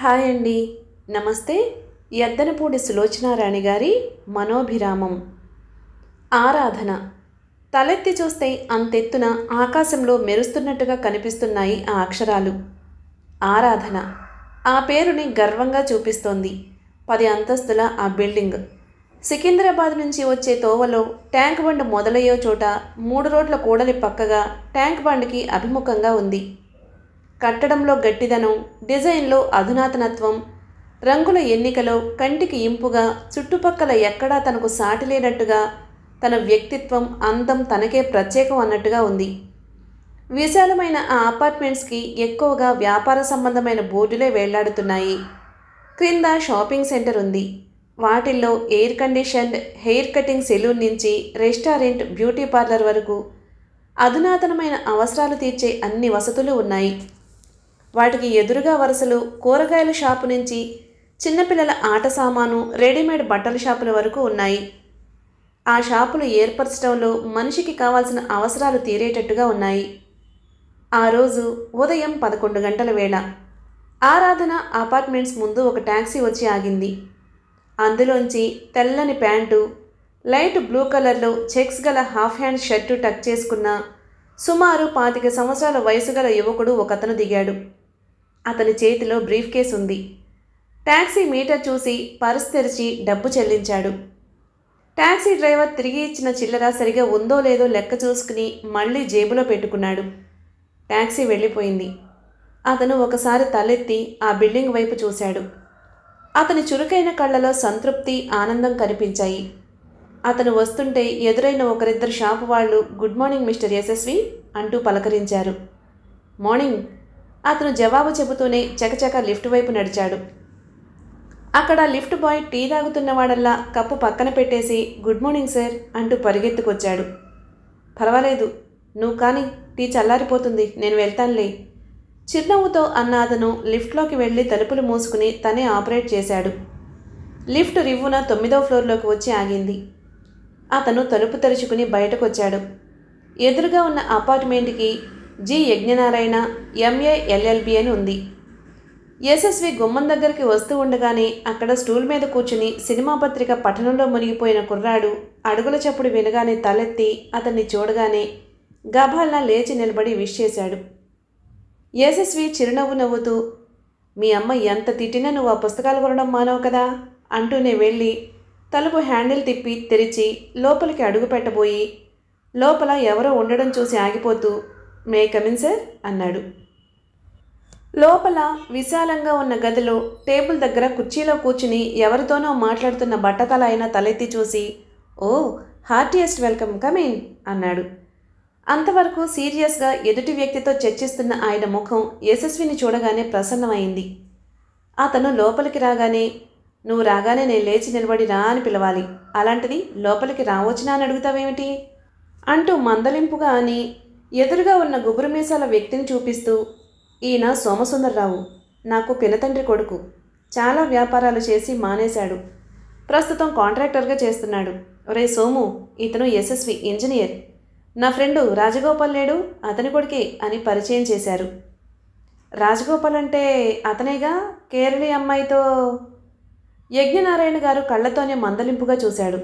hi అండి నమస్తే ఎద్దనపూడి సులోచనారాణి గారి మనోభిరామం ఆరాధన తలెత్తి చూస్తే అంతెత్తున ఆకాశంలో మెరుస్తున్నట్టుగా కనిపిస్తున్నాయి ఆ అక్షరాలు ఆరాధన ఆ పేరుని గర్వంగా చూపిస్తోంది పది అంతస్తుల ఆ బిల్డింగ్ సికింద్రాబాద్ నుంచి వచ్చే తోవలో ట్యాంక్ బండ్ మొదలయ్యే చోట మూడు రోడ్ల కూడలి పక్కగా ట్యాంక్ బండ్కి అభిముఖంగా ఉంది కట్టడంలో గట్టిదనం డిజైన్లో అధునాతనత్వం రంగుల ఎన్నికలో కంటికి ఇంపుగా చుట్టుపక్కల ఎక్కడా తనకు సాటి లేనట్టుగా తన వ్యక్తిత్వం అందం తనకే ప్రత్యేకం అన్నట్టుగా ఉంది విశాలమైన ఆ అపార్ట్మెంట్స్కి ఎక్కువగా వ్యాపార సంబంధమైన బోర్డులే వేళ్లాడుతున్నాయి క్రింద షాపింగ్ సెంటర్ ఉంది వాటిల్లో air conditioned hair cutting salon నుంచి రెస్టారెంట్ బ్యూటీ పార్లర్ వరకు అధునాతనమైన అవసరాలు తీర్చే అన్ని వసతులు ఉన్నాయి వాటికి ఎదురుగా వరుసలు కూరగాయల షాపు నుంచి చిన్నపిల్లల ఆట సామాను రెడీమేడ్ బట్టల షాపుల వరకు ఉన్నాయి ఆ షాపులు ఏర్పరచడంలో మనిషికి కావాల్సిన అవసరాలు తీరేటట్టుగా ఉన్నాయి ఆ రోజు ఉదయం పదకొండు గంటల వేళ ఆరాధన అపార్ట్మెంట్స్ ముందు ఒక ట్యాక్సీ వచ్చి ఆగింది అందులోంచి తెల్లని ప్యాంటు లైట్ బ్లూ కలర్లో చెక్స్ గల హాఫ్ హ్యాండ్ షర్టు టక్ చేసుకున్న సుమారు పాతిక సంవత్సరాల వయసు గల యువకుడు ఒకతను దిగాడు అతని చేతిలో బ్రీఫ్ కేస్ ఉంది ట్యాక్సీ మీటర్ చూసి పర్స్ తెరిచి డబ్బు చెల్లించాడు ట్యాక్సీ డ్రైవర్ తిరిగి ఇచ్చిన చిల్లర సరిగా ఉందో లేదో లెక్క చూసుకుని మళ్ళీ జేబులో పెట్టుకున్నాడు ట్యాక్సీ వెళ్ళిపోయింది అతను ఒకసారి తలెత్తి ఆ బిల్డింగ్ వైపు చూశాడు అతని చురుకైన కళ్ళలో సంతృప్తి ఆనందం కనిపించాయి అతను వస్తుంటే ఎదురైన ఒకరిద్దరు షాపు వాళ్ళు గుడ్ మార్నింగ్ మిస్టర్ యశస్వి అంటూ పలకరించారు మార్నింగ్ అతను జవాబు చెబుతూనే చకచక లిఫ్ట్ వైపు నడిచాడు అక్కడ లిఫ్ట్ బాయ్ టీ తాగుతున్నవాడల్లా కప్పు పక్కన పెట్టేసి గుడ్ మార్నింగ్ సార్ అంటూ పరిగెత్తుకొచ్చాడు పర్వాలేదు నువ్వు కానీ టీ చల్లారిపోతుంది నేను వెళ్తానులే చిరునవ్వుతో అన్న అతను లిఫ్ట్లోకి వెళ్ళి తలుపులు మూసుకుని తనే ఆపరేట్ చేశాడు లిఫ్ట్ రివ్వున తొమ్మిదో ఫ్లోర్లోకి వచ్చి ఆగింది అతను తలుపు తెరుచుకుని బయటకొచ్చాడు ఎదురుగా ఉన్న అపార్ట్మెంట్కి జి యజ్ఞనారాయణ ఎంఏ ఎల్ఎల్బి అని ఉంది యశస్వి గుమ్మం దగ్గరికి వస్తూ ఉండగానే అక్కడ స్టూల్ మీద కూర్చుని సినిమా పత్రిక పఠనంలో మునిగిపోయిన కుర్రాడు అడుగుల చప్పుడు వినగానే తలెత్తి అతన్ని చూడగానే గభాల్లా లేచి నిలబడి విష్ చేశాడు యశస్వి చిరునవ్వు నవ్వుతూ మీ అమ్మ ఎంత తిట్టినా నువ్వు ఆ పుస్తకాలు కొనడం మానవు కదా అంటూనే వెళ్ళి తలుపు హ్యాండిల్ తిప్పి తెరిచి లోపలికి అడుగు పెట్టబోయి లోపల ఎవరో ఉండడం చూసి ఆగిపోతూ మే కమిన్ సార్ అన్నాడు లోపల విశాలంగా ఉన్న గదిలో టేబుల్ దగ్గర కుర్చీలో కూర్చుని ఎవరితోనో మాట్లాడుతున్న బట్టతల అయినా తలెత్తి చూసి ఓ హార్టియస్ట్ వెల్కమ్ కమిన్ అన్నాడు అంతవరకు సీరియస్గా ఎదుటి వ్యక్తితో చర్చిస్తున్న ఆయన ముఖం యశస్విని చూడగానే ప్రసన్నమైంది అతను లోపలికి రాగానే నువ్వు రాగానే నేను లేచి నిలబడి రా అని పిలవాలి అలాంటిది లోపలికి రావచ్చునా అని అడుగుతావేమిటి అంటూ మందలింపుగా అని ఎదురుగా ఉన్న గుబురుమీసాల వ్యక్తిని చూపిస్తూ ఈయన సోమసుందరరావు నాకు పినతండ్రి కొడుకు చాలా వ్యాపారాలు చేసి మానేశాడు ప్రస్తుతం కాంట్రాక్టర్గా చేస్తున్నాడు రే సోము ఇతను యశస్వి ఇంజనీర్ నా ఫ్రెండు రాజగోపాల్ లేడు అతని కొడుకే అని పరిచయం చేశారు రాజగోపాల్ అంటే అతనేగా కేరళీ అమ్మాయితో యజ్ఞనారాయణ గారు కళ్ళతోనే మందలింపుగా చూశాడు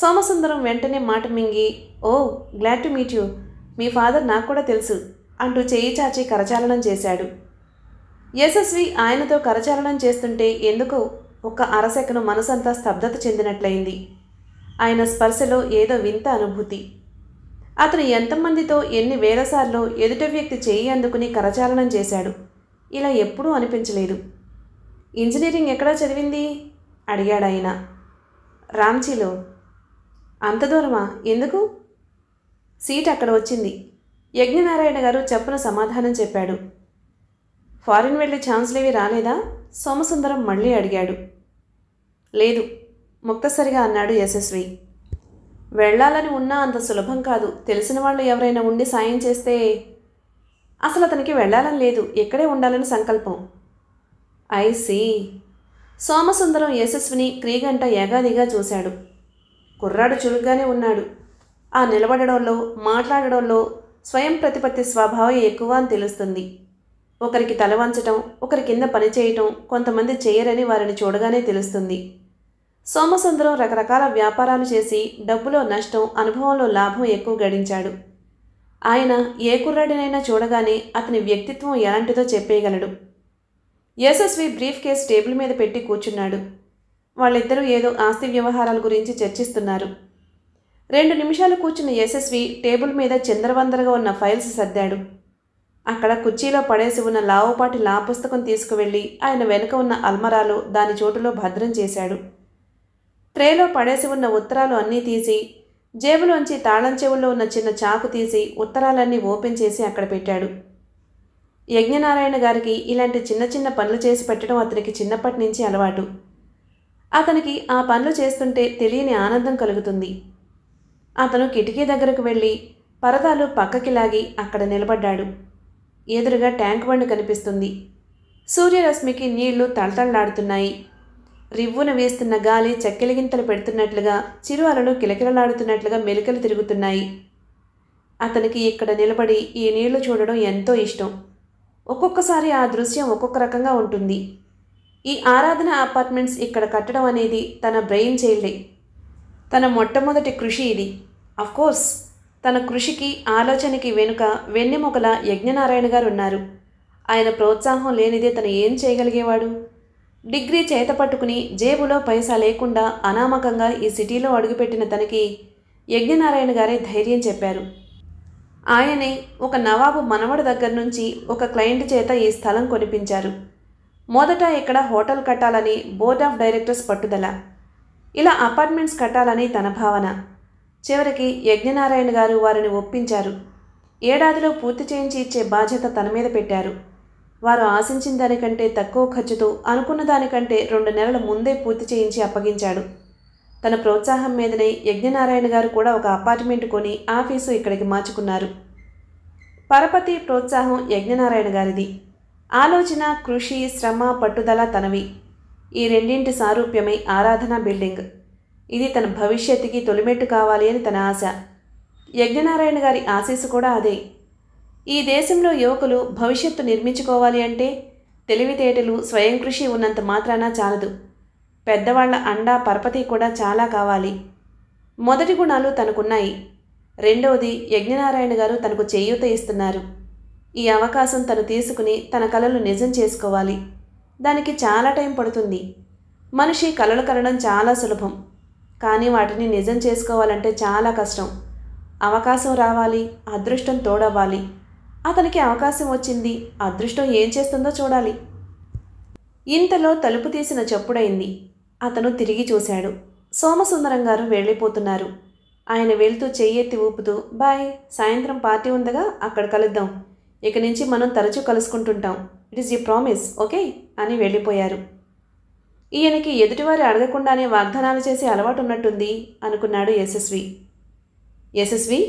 సోమసుందరం వెంటనే మాట మింగి oh glad to meet you మీ ఫాదర్ నాకు కూడా తెలుసు అంటూ చేయి చాచి కరచాలనం చేశాడు యశస్వి ఆయనతో కరచాలనం చేస్తుంటే ఎందుకో ఒక్క అరసెకను మనసంతా స్తబ్దత చెందినట్లయింది ఆయన స్పర్శలో ఏదో వింత అనుభూతి అతను ఎంతమందితో ఎన్ని వేలసార్లు ఎదుట వ్యక్తి చేయి అందుకుని కరచాలనం చేశాడు ఇలా ఎప్పుడూ అనిపించలేదు ఇంజనీరింగ్ ఎక్కడా చదివింది అడిగాడు ఆయన రాంచీలో అంత దూరమా ఎందుకు సీట్ అక్కడ వచ్చింది యజ్ఞనారాయణ గారు చెప్పున సమాధానం చెప్పాడు ఫారిన్ వెళ్ళే లేవి రాలేదా సోమసుందరం మళ్ళీ అడిగాడు లేదు ముక్తసరిగా అన్నాడు యశస్వి వెళ్ళాలని ఉన్నా అంత సులభం కాదు తెలిసిన వాళ్ళు ఎవరైనా ఉండి సాయం చేస్తే అసలు అతనికి వెళ్ళాలని లేదు ఇక్కడే ఉండాలని సంకల్పం సీ సోమసుందరం యశస్విని క్రీగంట ఏగాదిగా చూశాడు కుర్రాడు చురుగ్గానే ఉన్నాడు ఆ నిలబడడంలో మాట్లాడడంలో స్వయం ప్రతిపత్తి స్వభావం ఎక్కువ అని తెలుస్తుంది ఒకరికి తల వంచటం ఒకరి కింద పనిచేయటం కొంతమంది చేయరని వారిని చూడగానే తెలుస్తుంది సోమసుందరం రకరకాల వ్యాపారాలు చేసి డబ్బులో నష్టం అనుభవంలో లాభం ఎక్కువ గడించాడు ఆయన ఏ కుర్రాడినైనా చూడగానే అతని వ్యక్తిత్వం ఎలాంటిదో చెప్పేయగలడు యశస్వి బ్రీఫ్ కేస్ టేబుల్ మీద పెట్టి కూర్చున్నాడు వాళ్ళిద్దరూ ఏదో ఆస్తి వ్యవహారాల గురించి చర్చిస్తున్నారు రెండు నిమిషాలు కూర్చున్న యశస్వి టేబుల్ మీద చందరవందరగా ఉన్న ఫైల్స్ సర్దాడు అక్కడ కుర్చీలో పడేసి ఉన్న లావుపాటి లా పుస్తకం తీసుకువెళ్ళి ఆయన వెనుక ఉన్న అల్మరాలు దాని చోటులో భద్రం చేశాడు ట్రేలో పడేసి ఉన్న ఉత్తరాలు అన్నీ తీసి జేబులోంచి తాళం చెవుల్లో ఉన్న చిన్న చాకు తీసి ఉత్తరాలన్నీ ఓపెన్ చేసి అక్కడ పెట్టాడు యజ్ఞనారాయణ గారికి ఇలాంటి చిన్న చిన్న పనులు చేసి పెట్టడం అతనికి చిన్నప్పటి నుంచి అలవాటు అతనికి ఆ పనులు చేస్తుంటే తెలియని ఆనందం కలుగుతుంది అతను కిటికీ దగ్గరకు వెళ్ళి పరదాలు పక్కకి లాగి అక్కడ నిలబడ్డాడు ఎదురుగా ట్యాంక్ బండి కనిపిస్తుంది సూర్యరశ్మికి నీళ్లు తళతళలాడుతున్నాయి రివ్వున వేస్తున్న గాలి చెక్కెలిగింతలు పెడుతున్నట్లుగా చిరు అలలు కిలకిలలాడుతున్నట్లుగా మెలికలు తిరుగుతున్నాయి అతనికి ఇక్కడ నిలబడి ఈ నీళ్లు చూడడం ఎంతో ఇష్టం ఒక్కొక్కసారి ఆ దృశ్యం ఒక్కొక్క రకంగా ఉంటుంది ఈ ఆరాధన అపార్ట్మెంట్స్ ఇక్కడ కట్టడం అనేది తన బ్రెయిన్ చైల్డే తన మొట్టమొదటి కృషి ఇది కోర్స్ తన కృషికి ఆలోచనకి వెనుక వెన్నెముకల యజ్ఞనారాయణ గారు ఉన్నారు ఆయన ప్రోత్సాహం లేనిదే తను ఏం చేయగలిగేవాడు డిగ్రీ చేత పట్టుకుని జేబులో పైసా లేకుండా అనామకంగా ఈ సిటీలో అడుగుపెట్టిన తనకి యజ్ఞనారాయణ గారే ధైర్యం చెప్పారు ఆయనే ఒక నవాబు మనవడి దగ్గర నుంచి ఒక క్లయింట్ చేత ఈ స్థలం కొనిపించారు మొదట ఇక్కడ హోటల్ కట్టాలని బోర్డ్ ఆఫ్ డైరెక్టర్స్ పట్టుదల ఇలా అపార్ట్మెంట్స్ కట్టాలని తన భావన చివరికి యజ్ఞనారాయణ గారు వారిని ఒప్పించారు ఏడాదిలో పూర్తి చేయించి ఇచ్చే బాధ్యత తన మీద పెట్టారు వారు ఆశించిన దానికంటే తక్కువ ఖర్చుతో అనుకున్న దానికంటే రెండు నెలల ముందే పూర్తి చేయించి అప్పగించాడు తన ప్రోత్సాహం మీదనే యజ్ఞనారాయణ గారు కూడా ఒక అపార్ట్మెంట్ కొని ఆఫీసు ఇక్కడికి మార్చుకున్నారు పరపతి ప్రోత్సాహం యజ్ఞనారాయణ గారిది ఆలోచన కృషి శ్రమ పట్టుదల తనవి ఈ రెండింటి సారూప్యమై ఆరాధన బిల్డింగ్ ఇది తన భవిష్యత్తుకి తొలిమెట్టు కావాలి అని తన ఆశ యజ్ఞనారాయణ గారి ఆశీస్సు కూడా అదే ఈ దేశంలో యువకులు భవిష్యత్తు నిర్మించుకోవాలి అంటే తెలివితేటలు స్వయం కృషి ఉన్నంత మాత్రాన చాలదు పెద్దవాళ్ల అండా పరపతి కూడా చాలా కావాలి మొదటి గుణాలు తనకున్నాయి రెండవది యజ్ఞనారాయణ గారు తనకు చేయూత ఇస్తున్నారు ఈ అవకాశం తను తీసుకుని తన కళలు నిజం చేసుకోవాలి దానికి చాలా టైం పడుతుంది మనిషి కళలు కలడం చాలా సులభం కానీ వాటిని నిజం చేసుకోవాలంటే చాలా కష్టం అవకాశం రావాలి అదృష్టం తోడవ్వాలి అతనికి అవకాశం వచ్చింది అదృష్టం ఏం చేస్తుందో చూడాలి ఇంతలో తలుపు తీసిన చప్పుడైంది అతను తిరిగి చూశాడు సోమసుందరం గారు వెళ్ళిపోతున్నారు ఆయన వెళ్తూ చెయ్యెత్తి ఊపుతూ బాయ్ సాయంత్రం పార్టీ ఉందగా అక్కడ కలుద్దాం ఇక నుంచి మనం తరచూ కలుసుకుంటుంటాం it is you promise okay అని వెళ్ళిపోయారు ఈయనకి ఎదుటివారు అడగకుండానే వాగ్దానాలు చేసే అలవాటు ఉన్నట్టుంది అనుకున్నాడు యశస్వి యశస్వి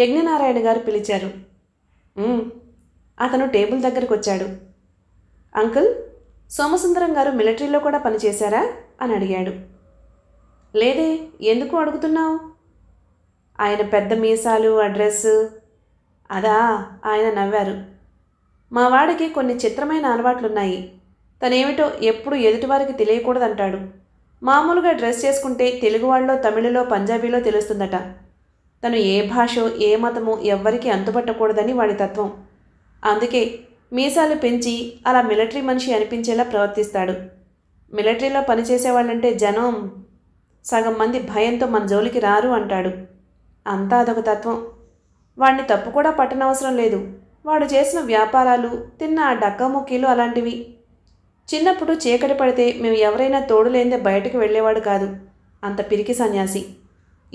యజ్ఞనారాయణ గారు పిలిచారు అతను టేబుల్ దగ్గరకు వచ్చాడు అంకుల్ సోమసుందరం గారు మిలిటరీలో కూడా పనిచేశారా అని అడిగాడు లేదే ఎందుకు అడుగుతున్నావు ఆయన పెద్ద మీసాలు అడ్రస్ అదా ఆయన నవ్వారు మా వాడికి కొన్ని చిత్రమైన అలవాట్లున్నాయి తనేమిటో ఎప్పుడు ఎదుటివారికి తెలియకూడదంటాడు మామూలుగా డ్రెస్ చేసుకుంటే తెలుగువాళ్ళలో తమిళలో పంజాబీలో తెలుస్తుందట తను ఏ భాషో ఏ మతమో ఎవ్వరికీ అంతుపట్టకూడదని వాడి తత్వం అందుకే మీసాలు పెంచి అలా మిలిటరీ మనిషి అనిపించేలా ప్రవర్తిస్తాడు మిలిటరీలో పనిచేసేవాళ్ళంటే జనం సగం మంది భయంతో మన జోలికి రారు అంటాడు అంతా అదొక తత్వం వాడిని తప్పు కూడా పట్టనవసరం లేదు వాడు చేసిన వ్యాపారాలు తిన్న ఆ డక్కముక్కీలు అలాంటివి చిన్నప్పుడు చీకటి పడితే మేము ఎవరైనా తోడు బయటకు వెళ్ళేవాడు కాదు అంత పిరికి సన్యాసి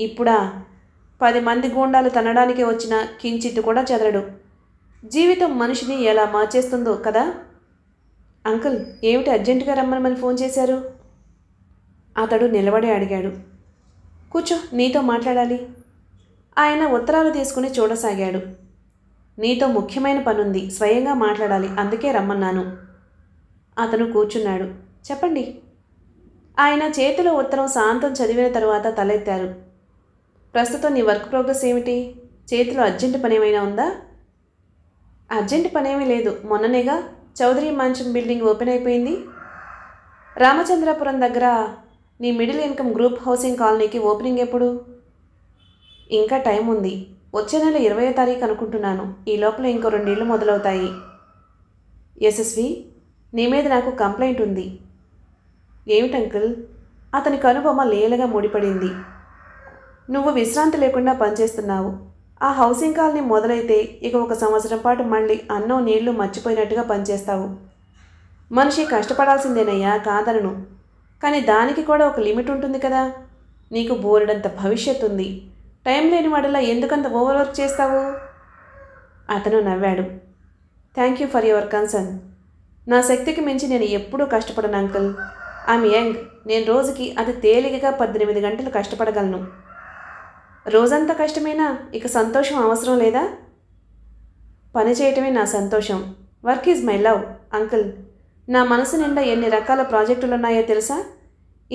ఇప్పుడా పది మంది గూండాలు తనడానికి వచ్చిన కించిత్ కూడా చదరడు జీవితం మనిషిని ఎలా మార్చేస్తుందో కదా అంకుల్ ఏమిటి అర్జెంటుగా రమ్మని మళ్ళీ ఫోన్ చేశారు అతడు నిలబడి అడిగాడు కూర్చో నీతో మాట్లాడాలి ఆయన ఉత్తరాలు తీసుకుని చూడసాగాడు నీతో ముఖ్యమైన పనుంది స్వయంగా మాట్లాడాలి అందుకే రమ్మన్నాను అతను కూర్చున్నాడు చెప్పండి ఆయన చేతిలో ఉత్తరం శాంతం చదివిన తర్వాత తలెత్తారు ప్రస్తుతం నీ వర్క్ ప్రోగ్రెస్ ఏమిటి చేతిలో అర్జెంటు పని ఏమైనా ఉందా అర్జెంటు పని ఏమీ లేదు మొన్ననేగా చౌదరి మాన్షన్ బిల్డింగ్ ఓపెన్ అయిపోయింది రామచంద్రపురం దగ్గర నీ మిడిల్ ఇన్కమ్ గ్రూప్ హౌసింగ్ కాలనీకి ఓపెనింగ్ ఎప్పుడు ఇంకా టైం ఉంది వచ్చే నెల ఇరవై తారీఖు అనుకుంటున్నాను ఈ లోపల ఇంకో రెండేళ్ళు మొదలవుతాయి యశస్వి నీ మీద నాకు కంప్లైంట్ ఉంది ఏమిటంకుల్ అతని కనుబొమ్మ లేలగా ముడిపడింది నువ్వు విశ్రాంతి లేకుండా పనిచేస్తున్నావు ఆ హౌసింగ్ కాలనీ మొదలైతే ఇక ఒక సంవత్సరం పాటు మళ్ళీ అన్నం నీళ్లు మర్చిపోయినట్టుగా పనిచేస్తావు మనిషి కష్టపడాల్సిందేనయ్యా కాదనను కానీ దానికి కూడా ఒక లిమిట్ ఉంటుంది కదా నీకు బోరెడంత భవిష్యత్ ఉంది టైం లేని వాడిలా ఎందుకంత ఓవర్ వర్క్ చేస్తావు అతను నవ్వాడు thank you for your concern నా శక్తికి మించి నేను ఎప్పుడూ కష్టపడను అంకుల్ ఐమ్ యంగ్ నేను రోజుకి అతి తేలికగా పద్దెనిమిది గంటలు కష్టపడగలను రోజంతా కష్టమైనా ఇక సంతోషం అవసరం లేదా పని చేయటమే నా సంతోషం work is my love uncle నా మనసు నిండా ఎన్ని రకాల ప్రాజెక్టులు ఉన్నాయో తెలుసా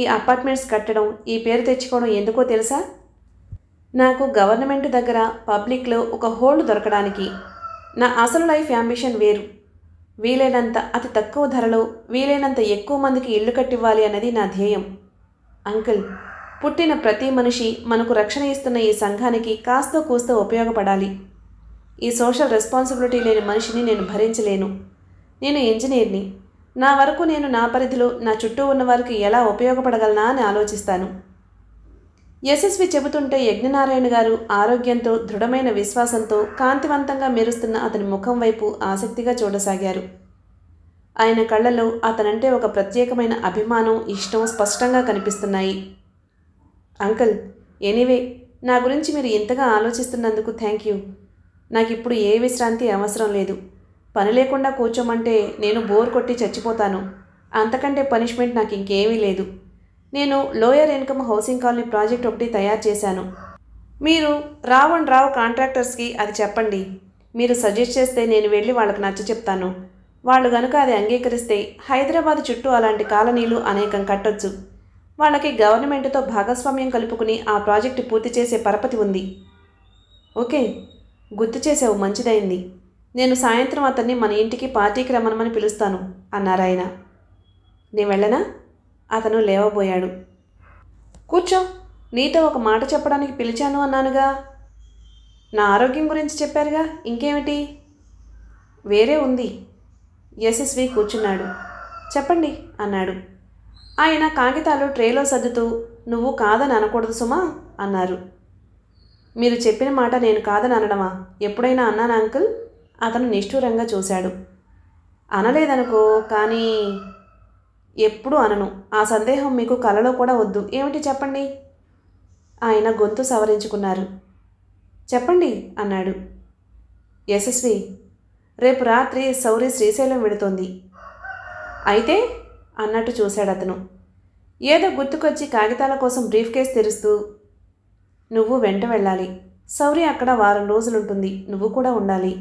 ఈ అపార్ట్మెంట్స్ కట్టడం ఈ పేరు తెచ్చుకోవడం ఎందుకో తెలుసా నాకు గవర్నమెంట్ దగ్గర పబ్లిక్లో ఒక హోల్డ్ దొరకడానికి నా అసలు లైఫ్ అంబిషన్ వేరు వీలైనంత అతి తక్కువ ధరలో వీలైనంత ఎక్కువ మందికి ఇల్లు కట్టివ్వాలి అన్నది నా ధ్యేయం అంకుల్ పుట్టిన ప్రతి మనిషి మనకు రక్షణ ఇస్తున్న ఈ సంఘానికి కాస్త కూస్త ఉపయోగపడాలి ఈ సోషల్ రెస్పాన్సిబిలిటీ లేని మనిషిని నేను భరించలేను నేను ఇంజనీర్ని నా వరకు నేను నా పరిధిలో నా చుట్టూ ఉన్న వారికి ఎలా ఉపయోగపడగలనా అని ఆలోచిస్తాను యశస్వి చెబుతుంటే యజ్ఞనారాయణ గారు ఆరోగ్యంతో దృఢమైన విశ్వాసంతో కాంతివంతంగా మెరుస్తున్న అతని ముఖం వైపు ఆసక్తిగా చూడసాగారు ఆయన కళ్ళలో అతనంటే ఒక ప్రత్యేకమైన అభిమానం ఇష్టం స్పష్టంగా కనిపిస్తున్నాయి అంకల్ ఎనీవే నా గురించి మీరు ఇంతగా ఆలోచిస్తున్నందుకు థ్యాంక్ యూ నాకు ఇప్పుడు ఏ విశ్రాంతి అవసరం లేదు పని లేకుండా కూర్చోమంటే నేను బోర్ కొట్టి చచ్చిపోతాను అంతకంటే పనిష్మెంట్ నాకు ఇంకేమీ లేదు నేను lower income housing colony project ఒకటి తయారు చేశాను మీరు రావ్ అండ్ రావ్ కాంట్రాక్టర్స్కి అది చెప్పండి మీరు సజెస్ట్ చేస్తే నేను వెళ్ళి వాళ్ళకి నచ్చ చెప్తాను వాళ్ళు గనుక అది అంగీకరిస్తే హైదరాబాద్ చుట్టూ అలాంటి కాలనీలు అనేకం కట్టొచ్చు వాళ్ళకి గవర్నమెంట్తో భాగస్వామ్యం కలుపుకుని ఆ ప్రాజెక్టు పూర్తి చేసే పరపతి ఉంది ఓకే గుర్తు చేసావు మంచిదైంది నేను సాయంత్రం అతన్ని మన ఇంటికి పార్టీకి రమ్మనమని పిలుస్తాను అన్నారాయన నేను వెళ్ళనా అతను లేవబోయాడు కూర్చో నీతో ఒక మాట చెప్పడానికి పిలిచాను అన్నానుగా నా ఆరోగ్యం గురించి చెప్పారుగా ఇంకేమిటి వేరే ఉంది యశస్వి కూర్చున్నాడు చెప్పండి అన్నాడు ఆయన కాగితాలు ట్రేలో సర్దుతూ నువ్వు కాదని అనకూడదు సుమా అన్నారు మీరు చెప్పిన మాట నేను కాదని అనడమా ఎప్పుడైనా అన్నాను అంకుల్ అతను నిష్ఠూరంగా చూశాడు అనలేదనుకో కానీ ఎప్పుడు అనను ఆ సందేహం మీకు కలలో కూడా వద్దు ఏమిటి చెప్పండి ఆయన గొంతు సవరించుకున్నారు చెప్పండి అన్నాడు యశస్వి రేపు రాత్రి సౌరి శ్రీశైలం వెడుతోంది అయితే అన్నట్టు చూశాడు అతను ఏదో గుర్తుకొచ్చి కాగితాల కోసం బ్రీఫ్ కేస్ తెరుస్తూ నువ్వు వెంట వెళ్ళాలి సౌరి అక్కడ వారం రోజులుంటుంది నువ్వు కూడా ఉండాలి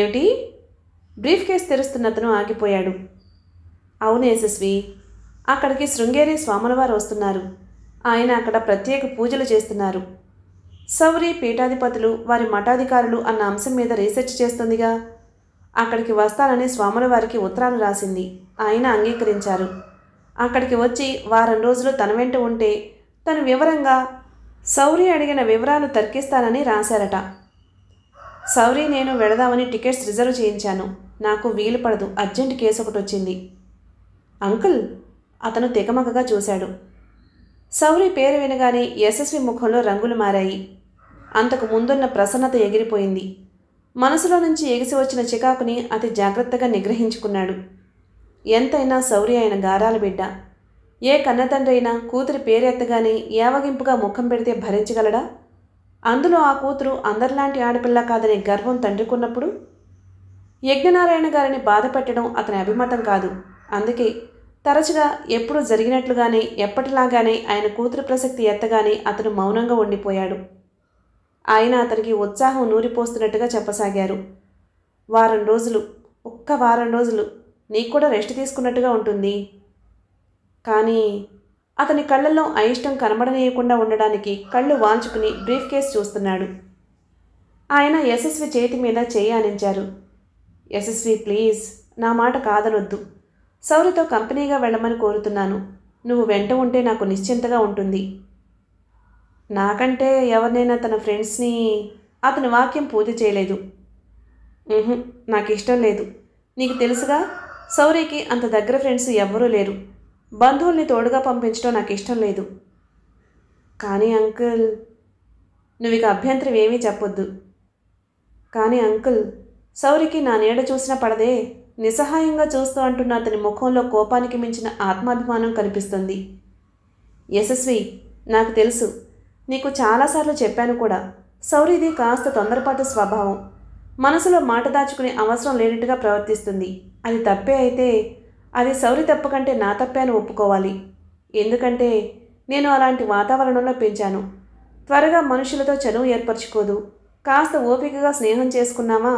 ఏమిటి బ్రీఫ్ కేస్ తెరుస్తున్న అతను ఆగిపోయాడు అవును యశస్వి అక్కడికి శృంగేరి స్వాములవారు వస్తున్నారు ఆయన అక్కడ ప్రత్యేక పూజలు చేస్తున్నారు సౌరి పీఠాధిపతులు వారి మఠాధికారులు అన్న అంశం మీద రీసెర్చ్ చేస్తుందిగా అక్కడికి వస్తానని స్వాముల వారికి ఉత్తరాలు రాసింది ఆయన అంగీకరించారు అక్కడికి వచ్చి వారం రోజులు తన వెంట ఉంటే తను వివరంగా సౌరి అడిగిన వివరాలు తర్కిస్తానని రాశారట సౌరి నేను వెళదామని టికెట్స్ రిజర్వ్ చేయించాను నాకు వీలు పడదు అర్జెంట్ కేసు ఒకటి వచ్చింది అంకుల్ అతను తెగమగగా చూశాడు సౌరి పేరు వినగానే యశస్వి ముఖంలో రంగులు మారాయి అంతకు ముందున్న ప్రసన్నత ఎగిరిపోయింది మనసులో నుంచి ఎగిసి వచ్చిన చికాకుని అతి జాగ్రత్తగా నిగ్రహించుకున్నాడు ఎంతైనా సౌరి అయిన గారాల బిడ్డ ఏ కన్నతండ్రైనా కూతురి పేరెత్తగానే ఏవగింపుగా ముఖం పెడితే భరించగలడా అందులో ఆ కూతురు అందరిలాంటి ఆడపిల్ల కాదనే గర్వం తండ్రికున్నప్పుడు యజ్ఞనారాయణ గారిని బాధపెట్టడం అతని అభిమతం కాదు అందుకే తరచుగా ఎప్పుడూ జరిగినట్లుగానే ఎప్పటిలాగానే ఆయన కూతురు ప్రసక్తి ఎత్తగానే అతను మౌనంగా ఉండిపోయాడు ఆయన అతనికి ఉత్సాహం నూరిపోస్తున్నట్టుగా చెప్పసాగారు వారం రోజులు ఒక్క వారం రోజులు నీకు కూడా రెస్ట్ తీసుకున్నట్టుగా ఉంటుంది కానీ అతని కళ్ళల్లో అయిష్టం కనబడనీయకుండా ఉండడానికి కళ్ళు వాంచుకుని బ్రీఫ్ కేస్ చూస్తున్నాడు ఆయన యశస్వి చేతి మీద చేయి ఆనించారు యశస్వి ప్లీజ్ నా మాట కాదనొద్దు సౌరతో కంపెనీగా వెళ్ళమని కోరుతున్నాను నువ్వు వెంట ఉంటే నాకు నిశ్చింతగా ఉంటుంది నాకంటే ఎవరినైనా తన ఫ్రెండ్స్ని అతని వాక్యం పూర్తి చేయలేదు నాకు ఇష్టం లేదు నీకు తెలుసుగా సౌరికి అంత దగ్గర ఫ్రెండ్స్ ఎవ్వరూ లేరు బంధువుల్ని తోడుగా పంపించడం నాకు ఇష్టం లేదు కానీ అంకుల్ నువ్వు ఇక అభ్యంతరం ఏమీ చెప్పొద్దు కానీ అంకుల్ సౌరికి నా నీడ చూసిన పడదే నిస్సహాయంగా చూస్తూ అంటున్న అతని ముఖంలో కోపానికి మించిన ఆత్మాభిమానం కనిపిస్తుంది యశస్వి నాకు తెలుసు నీకు చాలాసార్లు చెప్పాను కూడా సౌరిది కాస్త తొందరపాటు స్వభావం మనసులో మాట దాచుకునే అవసరం లేనట్టుగా ప్రవర్తిస్తుంది అది తప్పే అయితే అది సౌరి తప్పు కంటే నా తప్పే అని ఒప్పుకోవాలి ఎందుకంటే నేను అలాంటి వాతావరణంలో పెంచాను త్వరగా మనుషులతో చనువు ఏర్పరచుకోదు కాస్త ఓపికగా స్నేహం చేసుకున్నామా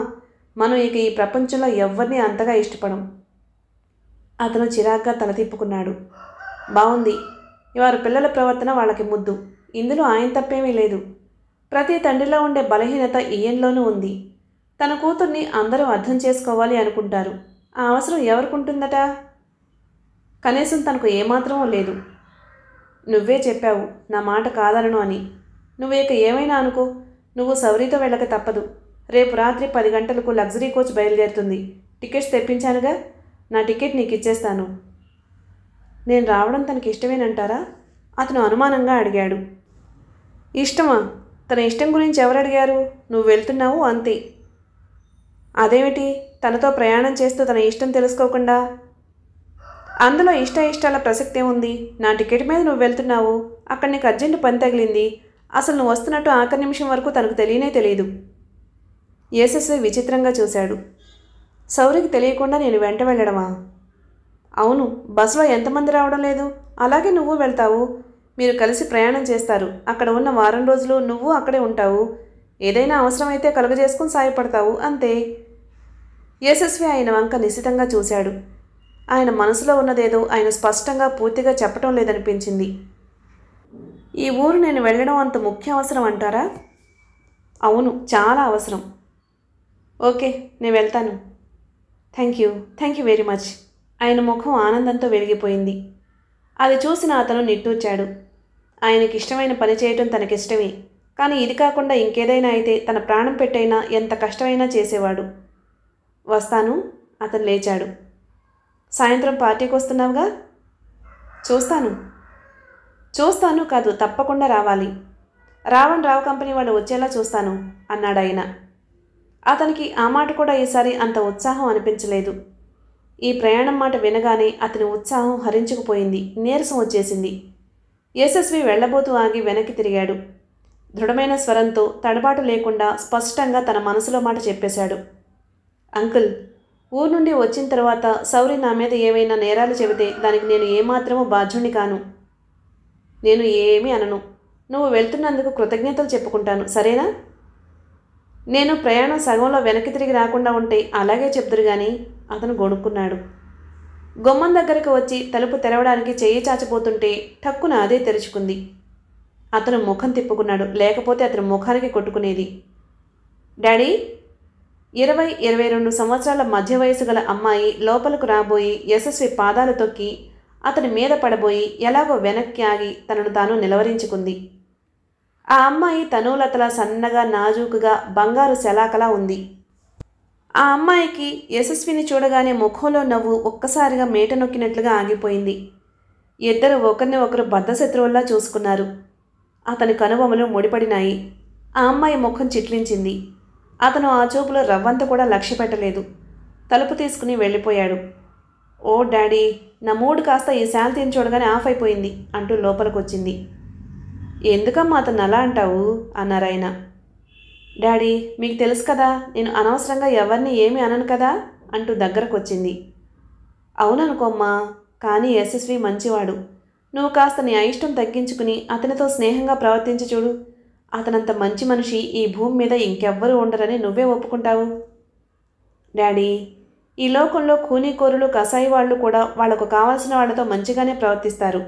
మనం ఇక ఈ ప్రపంచంలో ఎవరిని అంతగా ఇష్టపడం అతను చిరాగ్గా తల తిప్పుకున్నాడు బాగుంది వారి పిల్లల ప్రవర్తన వాళ్ళకి ముద్దు ఇందులో ఆయన తప్పేమీ లేదు ప్రతి తండ్రిలో ఉండే బలహీనత ఈయనలోనూ ఉంది తన కూతుర్ని అందరూ అర్థం చేసుకోవాలి అనుకుంటారు ఆ అవసరం ఎవరికుంటుందట కనీసం తనకు ఏమాత్రం లేదు నువ్వే చెప్పావు నా మాట కాదనను అని నువ్వు ఇక ఏమైనా అనుకో నువ్వు సౌరితో వెళ్ళక తప్పదు రేపు రాత్రి పది గంటలకు లగ్జరీ కోచ్ బయలుదేరుతుంది టికెట్స్ తెప్పించానుగా నా టికెట్ నీకు ఇచ్చేస్తాను నేను రావడం తనకి ఇష్టమేనంటారా అతను అనుమానంగా అడిగాడు ఇష్టమా తన ఇష్టం గురించి ఎవరు అడిగారు నువ్వు వెళ్తున్నావు అంతే అదేమిటి తనతో ప్రయాణం చేస్తూ తన ఇష్టం తెలుసుకోకుండా అందులో ఇష్ట ఇష్టాల ప్రసక్తి ఏముంది నా టికెట్ మీద నువ్వు వెళ్తున్నావు అక్కడ నీకు అర్జెంటు పని తగిలింది అసలు నువ్వు వస్తున్నట్టు ఆఖరి నిమిషం వరకు తనకు తెలియనే తెలియదు యశస్వి విచిత్రంగా చూశాడు సౌరికి తెలియకుండా నేను వెంట వెళ్ళడమా అవును బస్సులో ఎంతమంది రావడం లేదు అలాగే నువ్వు వెళ్తావు మీరు కలిసి ప్రయాణం చేస్తారు అక్కడ ఉన్న వారం రోజులు నువ్వు అక్కడే ఉంటావు ఏదైనా అవసరమైతే కలుగజేసుకుని సాయపడతావు అంతే యశస్వి ఆయన వంక నిశ్చితంగా చూశాడు ఆయన మనసులో ఉన్నదేదో ఆయన స్పష్టంగా పూర్తిగా చెప్పటం లేదనిపించింది ఈ ఊరు నేను వెళ్ళడం అంత ముఖ్య అవసరం అంటారా అవును చాలా అవసరం ఓకే నేను వెళ్తాను thank you thank you very much ఆయన ముఖం ఆనందంతో వెలిగిపోయింది అది చూసిన అతను నిట్టూర్చాడు ఆయనకి ఇష్టమైన పని చేయటం తనకిష్టమే కానీ ఇది కాకుండా ఇంకేదైనా అయితే తన ప్రాణం పెట్టైనా ఎంత కష్టమైనా చేసేవాడు వస్తాను అతను లేచాడు సాయంత్రం పార్టీకి వస్తున్నావుగా చూస్తాను చూస్తాను కాదు తప్పకుండా రావాలి రావణ్ రావు కంపెనీ వాళ్ళు వచ్చేలా చూస్తాను అన్నాడు ఆయన అతనికి ఆ మాట కూడా ఈసారి అంత ఉత్సాహం అనిపించలేదు ఈ ప్రయాణం మాట వినగానే అతని ఉత్సాహం హరించుకుపోయింది నీరసం వచ్చేసింది యశస్వి వెళ్లబోతూ ఆగి వెనక్కి తిరిగాడు దృఢమైన స్వరంతో తడబాటు లేకుండా స్పష్టంగా తన మనసులో మాట చెప్పేశాడు అంకుల్ ఊరు నుండి వచ్చిన తర్వాత సౌరి నా మీద ఏవైనా నేరాలు చెబితే దానికి నేను ఏమాత్రమూ బాధ్యుణ్ణి కాను నేను ఏమీ అనను నువ్వు వెళ్తున్నందుకు కృతజ్ఞతలు చెప్పుకుంటాను సరేనా నేను ప్రయాణం సగంలో వెనక్కి తిరిగి రాకుండా ఉంటే అలాగే చెప్తురు కానీ అతను గొణుక్కున్నాడు గుమ్మం దగ్గరకు వచ్చి తలుపు తెరవడానికి చేయి చాచిపోతుంటే టక్కున అదే తెరుచుకుంది అతను ముఖం తిప్పుకున్నాడు లేకపోతే అతని ముఖానికి కొట్టుకునేది డాడీ ఇరవై ఇరవై రెండు సంవత్సరాల మధ్య వయసు గల అమ్మాయి లోపలకు రాబోయి యశస్వి పాదాలు తొక్కి అతని మీద పడబోయి ఎలాగో వెనక్కి ఆగి తనను తాను నిలవరించుకుంది ఆ అమ్మాయి తనువులతల సన్నగా నాజూకుగా బంగారు శలాకలా ఉంది ఆ అమ్మాయికి యశస్విని చూడగానే ముఖంలో నవ్వు ఒక్కసారిగా మేట నొక్కినట్లుగా ఆగిపోయింది ఇద్దరు ఒకరిని ఒకరు బద్ధశత్రువుల్లా చూసుకున్నారు అతని కనుబొమ్మలు ముడిపడినాయి ఆ అమ్మాయి ముఖం చిట్లించింది అతను ఆ చూపులో రవ్వంత కూడా లక్ష్య పెట్టలేదు తలుపు తీసుకుని వెళ్ళిపోయాడు ఓ డాడీ నా మూడు కాస్త ఈ శాంతిని చూడగానే ఆఫ్ అయిపోయింది అంటూ లోపలికొచ్చింది ఎందుకమ్మా అతను అలా అంటావు అన్నారు ఆయన డాడీ మీకు తెలుసు కదా నేను అనవసరంగా ఎవరిని ఏమి అనను కదా అంటూ దగ్గరకు వచ్చింది అవుననుకోమ్మా కానీ యశస్వి మంచివాడు నువ్వు కాస్త నీ అయిష్టం తగ్గించుకుని అతనితో స్నేహంగా ప్రవర్తించి చూడు అతనంత మంచి మనిషి ఈ భూమి మీద ఇంకెవ్వరూ ఉండరని నువ్వే ఒప్పుకుంటావు డాడీ ఈ లోకంలో కూనీకోరులు కసాయి వాళ్ళు కూడా వాళ్లకు కావాల్సిన వాళ్ళతో మంచిగానే ప్రవర్తిస్తారు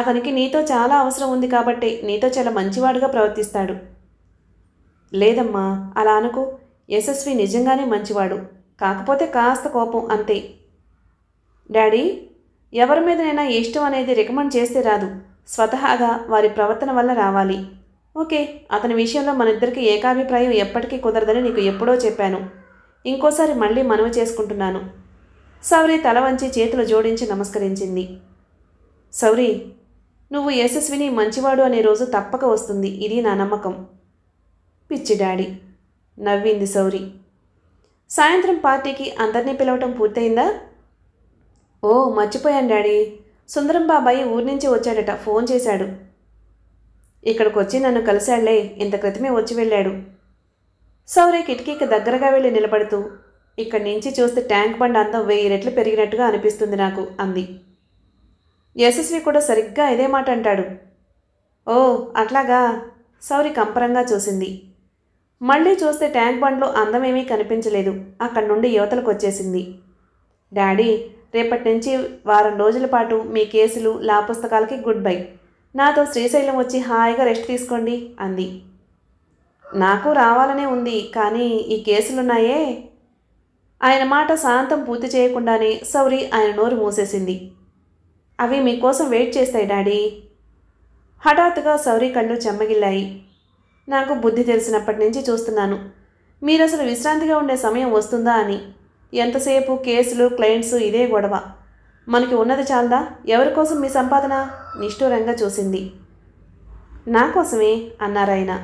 అతనికి నీతో చాలా అవసరం ఉంది కాబట్టి నీతో చాలా మంచివాడుగా ప్రవర్తిస్తాడు లేదమ్మా అలా అనుకో యశస్వి నిజంగానే మంచివాడు కాకపోతే కాస్త కోపం అంతే డాడీ ఎవరి మీదనైనా ఇష్టం అనేది రికమెండ్ చేస్తే రాదు స్వతహాగా వారి ప్రవర్తన వల్ల రావాలి ఓకే అతని విషయంలో మనిద్దరికి ఏకాభిప్రాయం ఎప్పటికీ కుదరదని నీకు ఎప్పుడో చెప్పాను ఇంకోసారి మళ్ళీ మనవి చేసుకుంటున్నాను సౌరి తల వంచి చేతులు జోడించి నమస్కరించింది సౌరి నువ్వు యశస్విని మంచివాడు అనే రోజు తప్పక వస్తుంది ఇది నా నమ్మకం పిచ్చి డాడీ నవ్వింది సౌరి సాయంత్రం పార్టీకి అందరినీ పిలవటం పూర్తయిందా ఓ మర్చిపోయాను డాడీ సుందరం బాబాయి ఊరి నుంచి వచ్చాడట ఫోన్ చేశాడు ఇక్కడికి వచ్చి నన్ను కలిశాడులే ఇంత క్రితమే వచ్చి వెళ్ళాడు సౌరి కిటికీకి దగ్గరగా వెళ్ళి నిలబడుతూ ఇక్కడి నుంచి చూస్తే ట్యాంక్ బండ్ అందం వెయ్యి రెట్లు పెరిగినట్టుగా అనిపిస్తుంది నాకు అంది యశస్వి కూడా సరిగ్గా ఇదే మాట అంటాడు ఓ అట్లాగా సౌరి కంపరంగా చూసింది మళ్ళీ చూస్తే ట్యాంక్ బండ్లో అందమేమీ కనిపించలేదు అక్కడి నుండి యువతలకు వచ్చేసింది డాడీ రేపటి నుంచి వారం రోజుల పాటు మీ కేసులు లా పుస్తకాలకి గుడ్ బై నాతో శ్రీశైలం వచ్చి హాయిగా రెస్ట్ తీసుకోండి అంది నాకు రావాలనే ఉంది కానీ ఈ కేసులున్నాయే ఆయన మాట శాంతం పూర్తి చేయకుండానే సౌరి ఆయన నోరు మూసేసింది అవి మీకోసం వెయిట్ చేస్తాయి డాడీ హఠాత్తుగా సౌరీ కళ్ళు చెమ్మగిల్లాయి నాకు బుద్ధి తెలిసినప్పటి నుంచి చూస్తున్నాను మీరు అసలు విశ్రాంతిగా ఉండే సమయం వస్తుందా అని ఎంతసేపు కేసులు క్లయింట్స్ ఇదే గొడవ మనకి ఉన్నది చాలదా ఎవరి కోసం మీ సంపాదన నిష్ఠూరంగా చూసింది నా కోసమే అన్నారాయన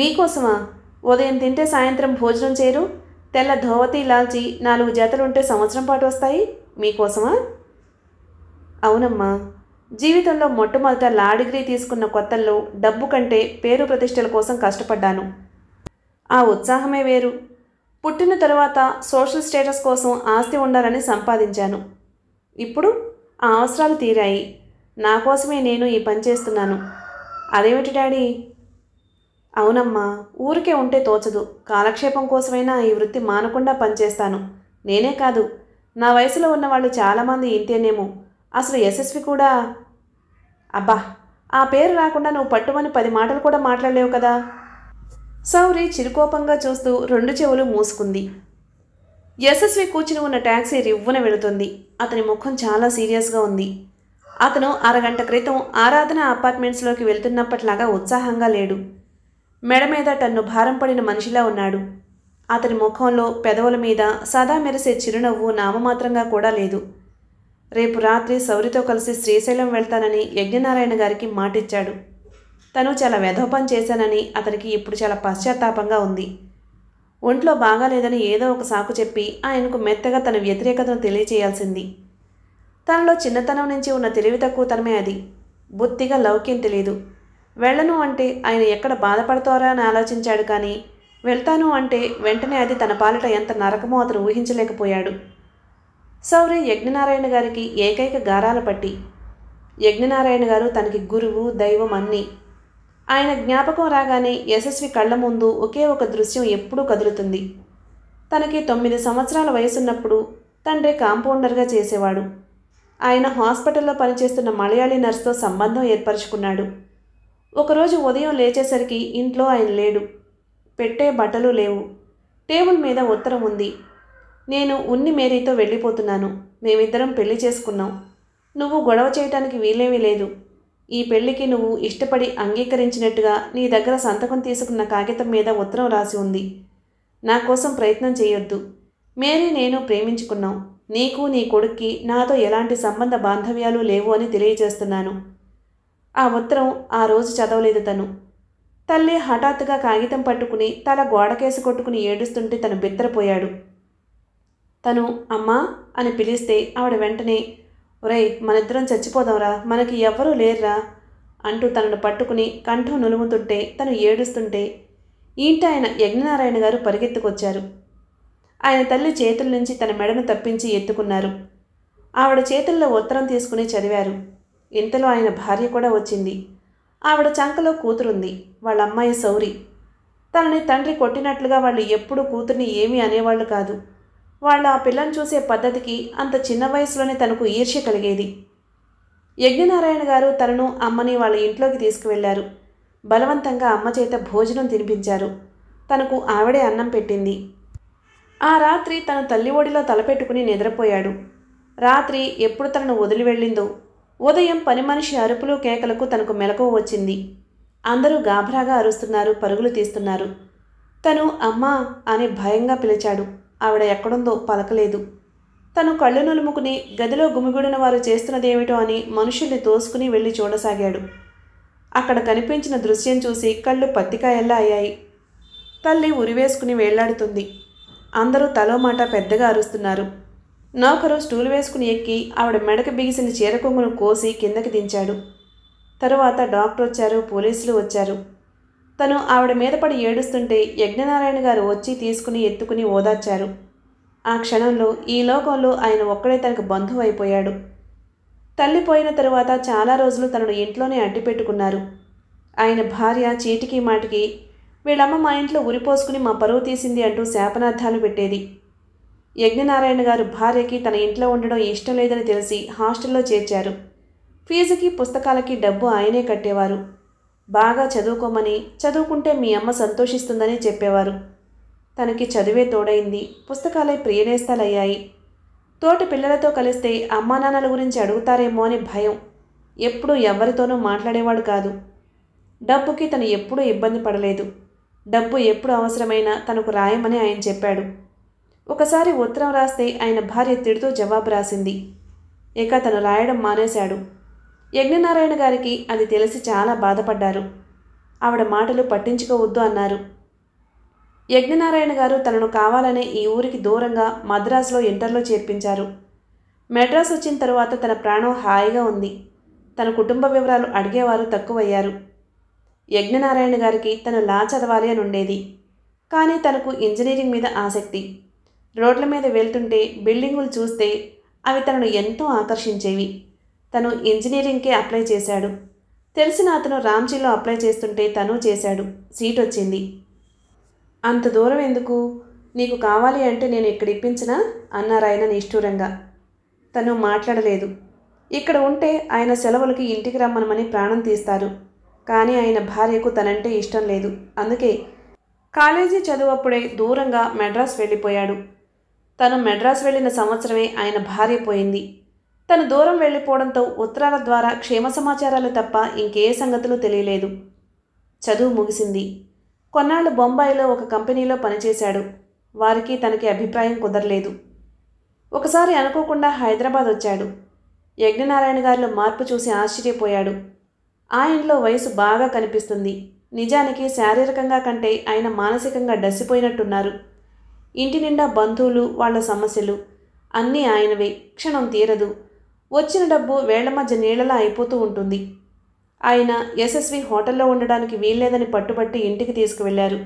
మీకోసమా ఉదయం తింటే సాయంత్రం భోజనం చేయరు తెల్ల ధోవతి లాల్చి నాలుగు జతలుంటే సంవత్సరం పాటు వస్తాయి మీకోసమా అవునమ్మా జీవితంలో మొట్టమొదట లా డిగ్రీ తీసుకున్న కొత్తల్లో డబ్బు కంటే పేరు ప్రతిష్టల కోసం కష్టపడ్డాను ఆ ఉత్సాహమే వేరు పుట్టిన తరువాత సోషల్ స్టేటస్ కోసం ఆస్తి ఉండాలని సంపాదించాను ఇప్పుడు ఆ అవసరాలు తీరాయి నా కోసమే నేను ఈ పని చేస్తున్నాను అదేమిటి డాడీ అవునమ్మా ఊరికే ఉంటే తోచదు కాలక్షేపం కోసమైనా ఈ వృత్తి మానకుండా పనిచేస్తాను నేనే కాదు నా వయసులో ఉన్నవాళ్ళు చాలామంది ఇంతేనేమో అసలు యశస్వి కూడా అబ్బా ఆ పేరు రాకుండా నువ్వు పట్టుమని పది మాటలు కూడా మాట్లాడలేవు కదా సౌరి చిరుకోపంగా చూస్తూ రెండు చెవులు మూసుకుంది యశస్వి కూర్చుని ఉన్న ట్యాక్సీ రివ్వున వెళుతుంది అతని ముఖం చాలా సీరియస్గా ఉంది అతను అరగంట క్రితం ఆరాధన అపార్ట్మెంట్స్లోకి వెళ్తున్నప్పట్లాగా ఉత్సాహంగా లేడు మెడ మీద టన్ను భారం పడిన మనిషిలా ఉన్నాడు అతని ముఖంలో పెదవుల మీద సదా మెరిసే చిరునవ్వు నామమాత్రంగా కూడా లేదు రేపు రాత్రి సౌరితో కలిసి శ్రీశైలం వెళ్తానని యజ్ఞనారాయణ గారికి మాటిచ్చాడు తను చాలా వ్యధోపం చేశానని అతనికి ఇప్పుడు చాలా పశ్చాత్తాపంగా ఉంది ఒంట్లో బాగాలేదని ఏదో ఒక సాకు చెప్పి ఆయనకు మెత్తగా తన వ్యతిరేకతను తెలియచేయాల్సింది తనలో చిన్నతనం నుంచి ఉన్న తెలివి తక్కువతనమే అది బొత్తిగా లౌక్యం తెలియదు వెళ్ళను అంటే ఆయన ఎక్కడ బాధపడతారా అని ఆలోచించాడు కానీ వెళ్తాను అంటే వెంటనే అది తన పాలిట ఎంత నరకమో అతను ఊహించలేకపోయాడు సౌరి యజ్ఞనారాయణ గారికి ఏకైక గారాల పట్టి యజ్ఞనారాయణ గారు తనకి గురువు దైవం అన్ని ఆయన జ్ఞాపకం రాగానే యశస్వి కళ్ళ ముందు ఒకే ఒక దృశ్యం ఎప్పుడూ కదులుతుంది తనకి తొమ్మిది సంవత్సరాల వయసున్నప్పుడు తండ్రి కాంపౌండర్గా చేసేవాడు ఆయన హాస్పిటల్లో పనిచేస్తున్న మలయాళీ నర్స్తో సంబంధం ఏర్పరచుకున్నాడు ఒకరోజు ఉదయం లేచేసరికి ఇంట్లో ఆయన లేడు పెట్టే బట్టలు లేవు టేబుల్ మీద ఉత్తరం ఉంది నేను ఉన్ని మేరీతో వెళ్ళిపోతున్నాను మేమిద్దరం పెళ్లి చేసుకున్నాం నువ్వు గొడవ చేయటానికి వీలేమీ లేదు ఈ పెళ్లికి నువ్వు ఇష్టపడి అంగీకరించినట్టుగా నీ దగ్గర సంతకం తీసుకున్న కాగితం మీద ఉత్తరం రాసి ఉంది నా కోసం ప్రయత్నం చేయొద్దు మేరీ నేను ప్రేమించుకున్నాం నీకు నీ కొడుక్కి నాతో ఎలాంటి సంబంధ బాంధవ్యాలు లేవు అని తెలియజేస్తున్నాను ఆ ఉత్తరం ఆ రోజు చదవలేదు తను తల్లి హఠాత్తుగా కాగితం పట్టుకుని తల గోడకేసి కొట్టుకుని ఏడుస్తుంటే తను బిత్తరపోయాడు తను అమ్మా అని పిలిస్తే ఆవిడ వెంటనే ఒరేయ్ మనిద్దరం చచ్చిపోదాంరా మనకి ఎవ్వరూ లేర్రా అంటూ తనను పట్టుకుని కంఠం నులుముతుంటే తను ఏడుస్తుంటే ఈంట ఆయన యజ్ఞనారాయణ గారు పరిగెత్తుకొచ్చారు ఆయన తల్లి చేతుల నుంచి తన మెడను తప్పించి ఎత్తుకున్నారు ఆవిడ చేతుల్లో ఉత్తరం తీసుకుని చదివారు ఇంతలో ఆయన భార్య కూడా వచ్చింది ఆవిడ చంకలో కూతురుంది వాళ్ళ అమ్మాయి సౌరి తనని తండ్రి కొట్టినట్లుగా వాళ్ళు ఎప్పుడు కూతుర్ని ఏమీ అనేవాళ్ళు కాదు వాళ్ళ ఆ పిల్లను చూసే పద్ధతికి అంత చిన్న వయసులోనే తనకు ఈర్ష్య కలిగేది యజ్ఞనారాయణ గారు తనను అమ్మని వాళ్ళ ఇంట్లోకి తీసుకువెళ్లారు బలవంతంగా అమ్మ చేత భోజనం తినిపించారు తనకు ఆవిడే అన్నం పెట్టింది ఆ రాత్రి తన తల్లి ఒడిలో తలపెట్టుకుని నిద్రపోయాడు రాత్రి ఎప్పుడు తనను వదిలి వెళ్ళిందో ఉదయం పని మనిషి అరుపులు కేకలకు తనకు మెలకువ వచ్చింది అందరూ గాభరాగా అరుస్తున్నారు పరుగులు తీస్తున్నారు తను అమ్మా అని భయంగా పిలిచాడు ఆవిడ ఎక్కడుందో పలకలేదు తను కళ్ళు నలుముకుని గదిలో గుమిగుడిన వారు చేస్తున్నదేమిటో అని మనుషుల్ని తోసుకుని వెళ్ళి చూడసాగాడు అక్కడ కనిపించిన దృశ్యం చూసి కళ్ళు పత్తికాయల్లా అయ్యాయి తల్లి ఉరివేసుకుని వేళ్లాడుతుంది అందరూ తలో మాట పెద్దగా అరుస్తున్నారు నౌకరు స్టూల్ వేసుకుని ఎక్కి ఆవిడ మెడకు బిగిసిన చీరకొంగును కోసి కిందకి దించాడు తరువాత డాక్టర్ వచ్చారు పోలీసులు వచ్చారు తను ఆవిడ మీద పడి ఏడుస్తుంటే యజ్ఞనారాయణ గారు వచ్చి తీసుకుని ఎత్తుకుని ఓదార్చారు ఆ క్షణంలో ఈ లోకంలో ఆయన ఒక్కడే తనకు బంధువు అయిపోయాడు తల్లి పోయిన తరువాత చాలా రోజులు తనను ఇంట్లోనే అడ్డుపెట్టుకున్నారు ఆయన భార్య చీటికి మాటికి వీళ్ళమ్మ మా ఇంట్లో ఉరిపోసుకుని మా పరువు తీసింది అంటూ శాపనార్థాలు పెట్టేది యజ్ఞనారాయణ గారు భార్యకి తన ఇంట్లో ఉండడం ఇష్టం లేదని తెలిసి హాస్టల్లో చేర్చారు ఫీజుకి పుస్తకాలకి డబ్బు ఆయనే కట్టేవారు బాగా చదువుకోమని చదువుకుంటే మీ అమ్మ సంతోషిస్తుందని చెప్పేవారు తనకి చదువే తోడైంది పుస్తకాలే ప్రియనేస్తాలయ్యాయి తోటి పిల్లలతో కలిస్తే అమ్మా నాన్నల గురించి అడుగుతారేమో అని భయం ఎప్పుడూ ఎవరితోనూ మాట్లాడేవాడు కాదు డబ్బుకి తను ఎప్పుడూ ఇబ్బంది పడలేదు డబ్బు ఎప్పుడు అవసరమైనా తనకు రాయమని ఆయన చెప్పాడు ఒకసారి ఉత్తరం రాస్తే ఆయన భార్య తిడుతూ జవాబు రాసింది ఇక తను రాయడం మానేశాడు యజ్ఞనారాయణ గారికి అది తెలిసి చాలా బాధపడ్డారు ఆవిడ మాటలు పట్టించుకోవద్దు అన్నారు యజ్ఞనారాయణ గారు తనను కావాలనే ఈ ఊరికి దూరంగా మద్రాసులో ఇంటర్లో చేర్పించారు మెడ్రాస్ వచ్చిన తరువాత తన ప్రాణం హాయిగా ఉంది తన కుటుంబ వివరాలు అడిగేవారు తక్కువయ్యారు యజ్ఞనారాయణ గారికి తను లా చదవాలి అని ఉండేది కానీ తనకు ఇంజనీరింగ్ మీద ఆసక్తి రోడ్ల మీద వెళ్తుంటే బిల్డింగులు చూస్తే అవి తనను ఎంతో ఆకర్షించేవి తను ఇంజనీరింగ్కే అప్లై చేశాడు తెలిసిన అతను రామ్జీలో అప్లై చేస్తుంటే తను చేశాడు సీట్ వచ్చింది అంత దూరం ఎందుకు నీకు కావాలి అంటే నేను ఇక్కడ ఇప్పించినా అన్నారు ఆయన నిష్ఠూరంగా తను మాట్లాడలేదు ఇక్కడ ఉంటే ఆయన సెలవులకి ఇంటికి రమ్మనమని ప్రాణం తీస్తారు కానీ ఆయన భార్యకు తనంటే ఇష్టం లేదు అందుకే కాలేజీ చదువప్పుడే దూరంగా మెడ్రాస్ వెళ్ళిపోయాడు తను మెడ్రాస్ వెళ్ళిన సంవత్సరమే ఆయన భార్య పోయింది తను దూరం వెళ్ళిపోవడంతో ఉత్తరాల ద్వారా క్షేమ సమాచారాలు తప్ప ఇంకే సంగతులు తెలియలేదు చదువు ముగిసింది కొన్నాళ్ళు బొంబాయిలో ఒక కంపెనీలో పనిచేశాడు వారికి తనకి అభిప్రాయం కుదరలేదు ఒకసారి అనుకోకుండా హైదరాబాద్ వచ్చాడు యజ్ఞనారాయణ గారిలో మార్పు చూసి ఆశ్చర్యపోయాడు ఆయనలో వయసు బాగా కనిపిస్తుంది నిజానికి శారీరకంగా కంటే ఆయన మానసికంగా డసిపోయినట్టున్నారు ఇంటి నిండా బంధువులు వాళ్ళ సమస్యలు అన్నీ ఆయనవే క్షణం తీరదు వచ్చిన డబ్బు వేళ్ల మధ్య నీళ్ళలా అయిపోతూ ఉంటుంది ఆయన యశస్వి హోటల్లో ఉండడానికి వీల్లేదని పట్టుబట్టి ఇంటికి తీసుకువెళ్లారు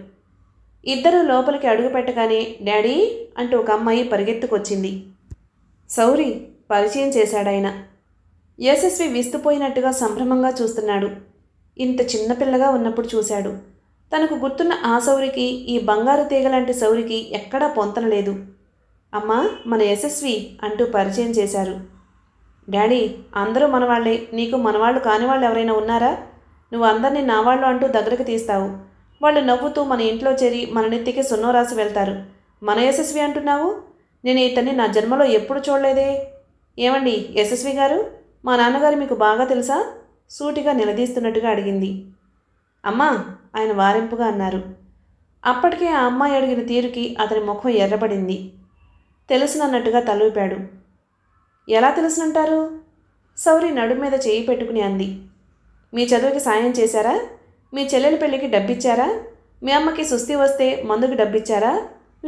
ఇద్దరూ లోపలికి అడుగుపెట్టగానే డాడీ అంటూ ఒక అమ్మాయి పరిగెత్తుకొచ్చింది సౌరి పరిచయం చేశాడాయన యశస్వి విస్తుపోయినట్టుగా సంభ్రమంగా చూస్తున్నాడు ఇంత చిన్నపిల్లగా ఉన్నప్పుడు చూశాడు తనకు గుర్తున్న ఆ సౌరికి ఈ బంగారు తీగలాంటి సౌరికి ఎక్కడా పొంతనలేదు అమ్మా మన యశస్వి అంటూ పరిచయం చేశారు డాడీ అందరూ మనవాళ్లే నీకు మనవాళ్ళు కాని వాళ్ళు ఎవరైనా ఉన్నారా నువ్వు అందరినీ నావాళ్ళు అంటూ దగ్గరికి తీస్తావు వాళ్ళు నవ్వుతూ మన ఇంట్లో చేరి మన నెత్తికి సున్నో రాసి వెళ్తారు మన యశస్వి అంటున్నావు నేను ఇతన్ని నా జన్మలో ఎప్పుడు చూడలేదే ఏమండి యశస్వి గారు మా నాన్నగారు మీకు బాగా తెలుసా సూటిగా నిలదీస్తున్నట్టుగా అడిగింది అమ్మా ఆయన వారింపుగా అన్నారు అప్పటికే ఆ అమ్మాయి అడిగిన తీరుకి అతని ముఖం ఎర్రబడింది తెలుసునన్నట్టుగా తలూపాడు ఎలా తెలుసునంటారు సౌరి నడుమీద మీద చేయి పెట్టుకుని అంది మీ చదువుకి సాయం చేశారా మీ చెల్లెల పెళ్ళికి డబ్బిచ్చారా మీ అమ్మకి సుస్థి వస్తే మందుకు డబ్బిచ్చారా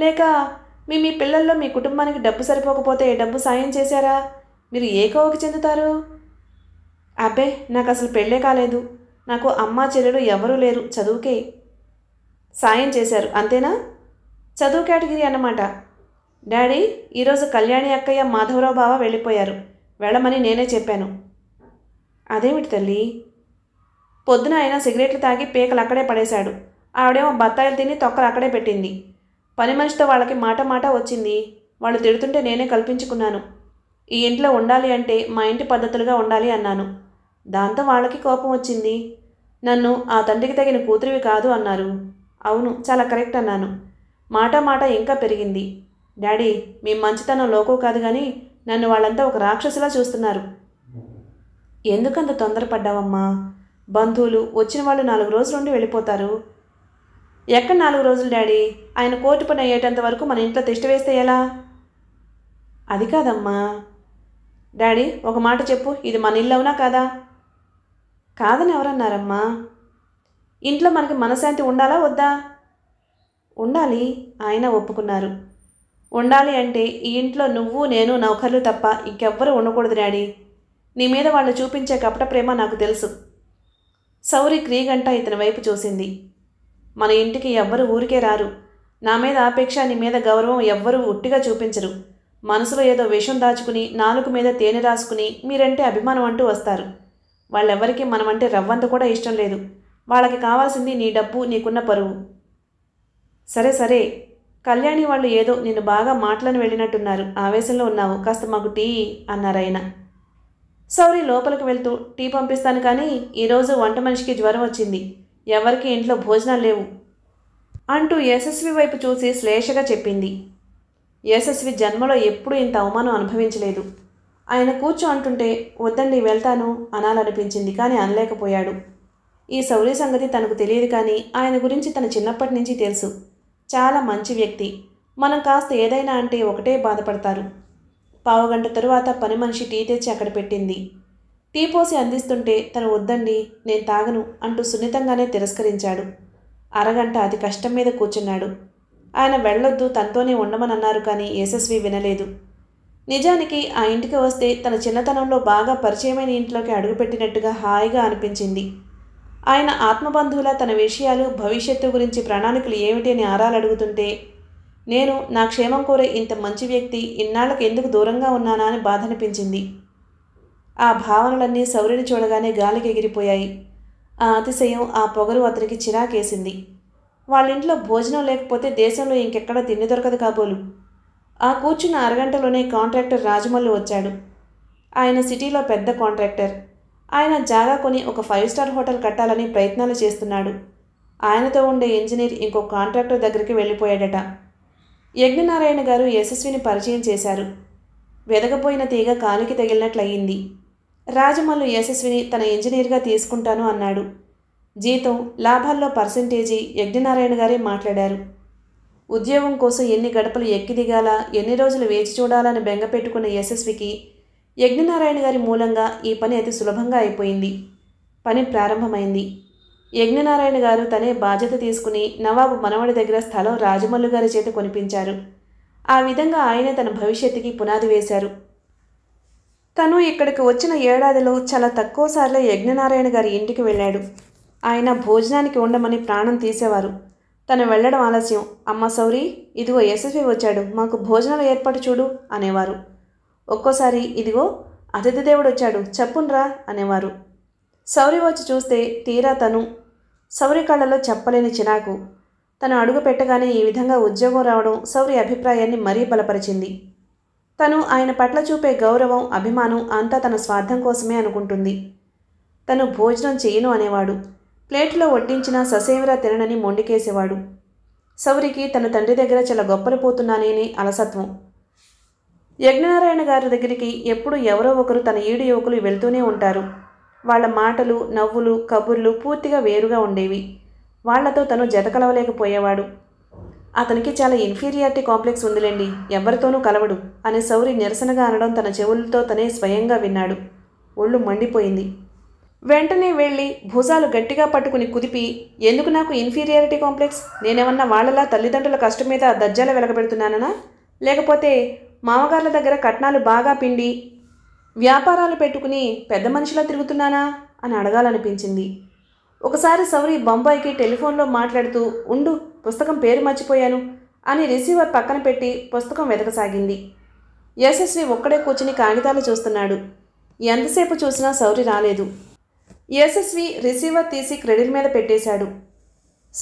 లేక మీ మీ పిల్లల్లో మీ కుటుంబానికి డబ్బు సరిపోకపోతే డబ్బు సాయం చేశారా మీరు ఏ కోవకి చెందుతారు అబ్బే నాకు అసలు పెళ్ళే కాలేదు నాకు అమ్మ చెల్లెలు ఎవరూ లేరు చదువుకే సాయం చేశారు అంతేనా చదువు కేటగిరీ అన్నమాట డాడీ ఈరోజు కళ్యాణి అక్కయ్య మాధవరావు బావ వెళ్ళిపోయారు వెళ్ళమని నేనే చెప్పాను అదేమిటి తల్లి పొద్దున ఆయన సిగరెట్లు తాగి పీకలు అక్కడే పడేశాడు ఆవిడేమో బత్తాయిలు తిని తొక్కలు అక్కడే పెట్టింది పని మనిషితో వాళ్ళకి మాట మాట వచ్చింది వాళ్ళు తిడుతుంటే నేనే కల్పించుకున్నాను ఈ ఇంట్లో ఉండాలి అంటే మా ఇంటి పద్ధతులుగా ఉండాలి అన్నాను దాంతో వాళ్ళకి కోపం వచ్చింది నన్ను ఆ తండ్రికి తగిన కూతురివి కాదు అన్నారు అవును చాలా కరెక్ట్ అన్నాను మాట మాట ఇంకా పెరిగింది డాడీ మీ మంచితనం లోకో కాదు కానీ నన్ను వాళ్ళంతా ఒక రాక్షసులా చూస్తున్నారు ఎందుకంత తొందరపడ్డావమ్మా బంధువులు వచ్చిన వాళ్ళు నాలుగు రోజులు ఉండి వెళ్ళిపోతారు ఎక్కడ నాలుగు రోజులు డాడీ ఆయన కోర్టు పని అయ్యేటంత వరకు మన ఇంట్లో తిష్ట వేస్తే ఎలా అది కాదమ్మా డాడీ ఒక మాట చెప్పు ఇది మన ఇల్లు అవునా కాదా కాదని ఎవరన్నారమ్మా ఇంట్లో మనకి మనశాంతి ఉండాలా వద్దా ఉండాలి ఆయన ఒప్పుకున్నారు ఉండాలి అంటే ఈ ఇంట్లో నువ్వు నేను నౌకర్లు తప్ప ఇంకెవ్వరూ ఉండకూడదు డాడీ నీ మీద వాళ్ళు చూపించే కపట ప్రేమ నాకు తెలుసు సౌరి క్రీగంట ఇతని వైపు చూసింది మన ఇంటికి ఎవ్వరు ఊరికే రారు నా మీద ఆపేక్ష నీ మీద గౌరవం ఎవ్వరూ ఉట్టిగా చూపించరు మనసులో ఏదో విషం దాచుకుని నాలుగు మీద తేనె రాసుకుని మీరంటే అభిమానం అంటూ వస్తారు వాళ్ళెవ్వరికీ మనమంటే రవ్వంత కూడా ఇష్టం లేదు వాళ్ళకి కావాల్సింది నీ డబ్బు నీకున్న పరువు సరే సరే కళ్యాణి వాళ్ళు ఏదో నేను బాగా మాటలను వెళ్ళినట్టున్నారు ఆవేశంలో ఉన్నావు కాస్త మాకు టీ అన్నారాయన సౌరి లోపలికి వెళ్తూ టీ పంపిస్తాను కానీ ఈరోజు వంట మనిషికి జ్వరం వచ్చింది ఎవరికి ఇంట్లో భోజనాలు లేవు అంటూ యశస్వి వైపు చూసి శ్లేషగా చెప్పింది యశస్వి జన్మలో ఎప్పుడూ ఇంత అవమానం అనుభవించలేదు ఆయన కూర్చో అంటుంటే వద్దండి వెళ్తాను అనాలనిపించింది కానీ అనలేకపోయాడు ఈ సౌరీ సంగతి తనకు తెలియదు కానీ ఆయన గురించి తన చిన్నప్పటి నుంచి తెలుసు చాలా మంచి వ్యక్తి మనం కాస్త ఏదైనా అంటే ఒకటే బాధపడతారు పావుగంట తరువాత పని మనిషి టీ తెచ్చి అక్కడ పెట్టింది టీ పోసి అందిస్తుంటే తను వద్దండి నేను తాగను అంటూ సున్నితంగానే తిరస్కరించాడు అరగంట అతి కష్టం మీద కూర్చున్నాడు ఆయన వెళ్ళొద్దు తనతోనే ఉండమనన్నారు కానీ యశస్వి వినలేదు నిజానికి ఆ ఇంటికి వస్తే తన చిన్నతనంలో బాగా పరిచయమైన ఇంట్లోకి అడుగుపెట్టినట్టుగా హాయిగా అనిపించింది ఆయన ఆత్మబంధువుల తన విషయాలు భవిష్యత్తు గురించి ప్రణాళికలు ఏమిటి అని ఆరాలడుగుతుంటే నేను నా క్షేమం కోరే ఇంత మంచి వ్యక్తి ఇన్నాళ్ళకి ఎందుకు దూరంగా ఉన్నానా అని బాధనిపించింది ఆ భావనలన్నీ సౌర్యుని చూడగానే గాలికి ఎగిరిపోయాయి ఆ అతిశయం ఆ పొగరు అతనికి చిరాకేసింది వాళ్ళింట్లో భోజనం లేకపోతే దేశంలో ఇంకెక్కడ తిండి దొరకదు కాబోలు ఆ కూర్చున్న అరగంటలోనే కాంట్రాక్టర్ రాజమల్లు వచ్చాడు ఆయన సిటీలో పెద్ద కాంట్రాక్టర్ ఆయన జాగా కొని ఒక ఫైవ్ స్టార్ హోటల్ కట్టాలని ప్రయత్నాలు చేస్తున్నాడు ఆయనతో ఉండే ఇంజనీర్ ఇంకో కాంట్రాక్టర్ దగ్గరికి వెళ్ళిపోయాడట యజ్ఞనారాయణ గారు యశస్విని పరిచయం చేశారు వెదకపోయిన తీగ కాలికి తగిలినట్లయింది రాజమల్లు యశస్విని తన ఇంజనీర్గా తీసుకుంటాను అన్నాడు జీతం లాభాల్లో పర్సెంటేజీ యజ్ఞనారాయణ గారే మాట్లాడారు ఉద్యోగం కోసం ఎన్ని గడపలు ఎక్కి దిగాలా ఎన్ని రోజులు వేచి చూడాలని బెంగపెట్టుకున్న యశస్వికి యజ్ఞనారాయణ గారి మూలంగా ఈ పని అతి సులభంగా అయిపోయింది పని ప్రారంభమైంది యజ్ఞనారాయణ గారు తనే బాధ్యత తీసుకుని నవాబు మనవడి దగ్గర స్థలం రాజమల్లు గారి చేత కొనిపించారు ఆ విధంగా ఆయనే తన భవిష్యత్తుకి పునాది వేశారు తను ఇక్కడికి వచ్చిన ఏడాదిలో చాలా సార్లు యజ్ఞనారాయణ గారి ఇంటికి వెళ్ళాడు ఆయన భోజనానికి ఉండమని ప్రాణం తీసేవారు తను వెళ్ళడం ఆలస్యం అమ్మ సౌరి ఇదిగో యశస్వి వచ్చాడు మాకు భోజనాలు ఏర్పాటు చూడు అనేవారు ఒక్కోసారి ఇదిగో అతిథి దేవుడు వచ్చాడు చెప్పున్రా అనేవారు సౌరి వచ్చి చూస్తే తీరా తను సౌరి కళ్ళలో చెప్పలేని చినాకు తను అడుగు పెట్టగానే ఈ విధంగా ఉద్యోగం రావడం సౌరి అభిప్రాయాన్ని మరీ బలపరిచింది తను ఆయన పట్ల చూపే గౌరవం అభిమానం అంతా తన స్వార్థం కోసమే అనుకుంటుంది తను భోజనం చేయను అనేవాడు ప్లేట్లో వడ్డించిన ససేమిరా తిననని మొండికేసేవాడు సౌరికి తన తండ్రి దగ్గర చాలా గొప్పలు పోతున్నానేని అలసత్వం యజ్ఞనారాయణ గారి దగ్గరికి ఎప్పుడు ఎవరో ఒకరు తన ఈడు యువకులు వెళ్తూనే ఉంటారు వాళ్ళ మాటలు నవ్వులు కబుర్లు పూర్తిగా వేరుగా ఉండేవి వాళ్లతో తను జతకలవలేకపోయేవాడు అతనికి చాలా ఇన్ఫీరియారిటీ కాంప్లెక్స్ ఉందిలేండి ఎవరితోనూ కలవడు అనే సౌరి నిరసనగా అనడం తన చెవులతో తనే స్వయంగా విన్నాడు ఒళ్ళు మండిపోయింది వెంటనే వెళ్ళి భుజాలు గట్టిగా పట్టుకుని కుదిపి ఎందుకు నాకు ఇన్ఫీరియారిటీ కాంప్లెక్స్ నేనేమన్నా వాళ్లలా తల్లిదండ్రుల కష్టం మీద దజ్జాలు వెలగబెడుతున్నానా లేకపోతే మామగార్ల దగ్గర కట్నాలు బాగా పిండి వ్యాపారాలు పెట్టుకుని పెద్ద మనిషిలా తిరుగుతున్నానా అని అడగాలనిపించింది ఒకసారి సౌరి బొంబాయికి టెలిఫోన్లో మాట్లాడుతూ ఉండు పుస్తకం పేరు మర్చిపోయాను అని రిసీవర్ పక్కన పెట్టి పుస్తకం వెతకసాగింది యశస్వి ఒక్కడే కూర్చుని కాగితాలు చూస్తున్నాడు ఎంతసేపు చూసినా సౌరి రాలేదు యశస్వి రిసీవర్ తీసి క్రెడిట్ మీద పెట్టేశాడు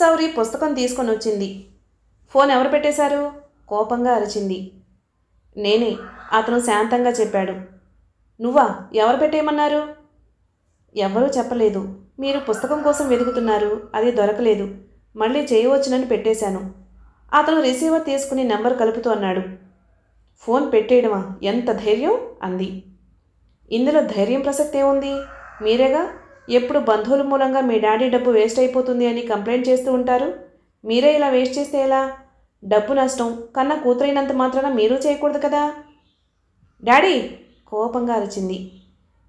సౌరి పుస్తకం తీసుకొని వచ్చింది ఫోన్ ఎవరు పెట్టేశారు కోపంగా అరిచింది నేనే అతను శాంతంగా చెప్పాడు నువ్వా ఎవరు పెట్టేయమన్నారు ఎవరూ చెప్పలేదు మీరు పుస్తకం కోసం వెతుకుతున్నారు అది దొరకలేదు మళ్ళీ చేయవచ్చునని పెట్టేశాను అతను రిసీవర్ తీసుకుని నెంబర్ కలుపుతూ అన్నాడు ఫోన్ పెట్టేయడమా ఎంత ధైర్యం అంది ఇందులో ధైర్యం ప్రసక్తి ఏముంది మీరేగా ఎప్పుడు బంధువుల మూలంగా మీ డాడీ డబ్బు వేస్ట్ అయిపోతుంది అని కంప్లైంట్ చేస్తూ ఉంటారు మీరే ఇలా వేస్ట్ చేస్తే ఎలా డబ్బు నష్టం కన్న కూతురైనంత మాత్రాన మీరు చేయకూడదు కదా డాడీ కోపంగా అరిచింది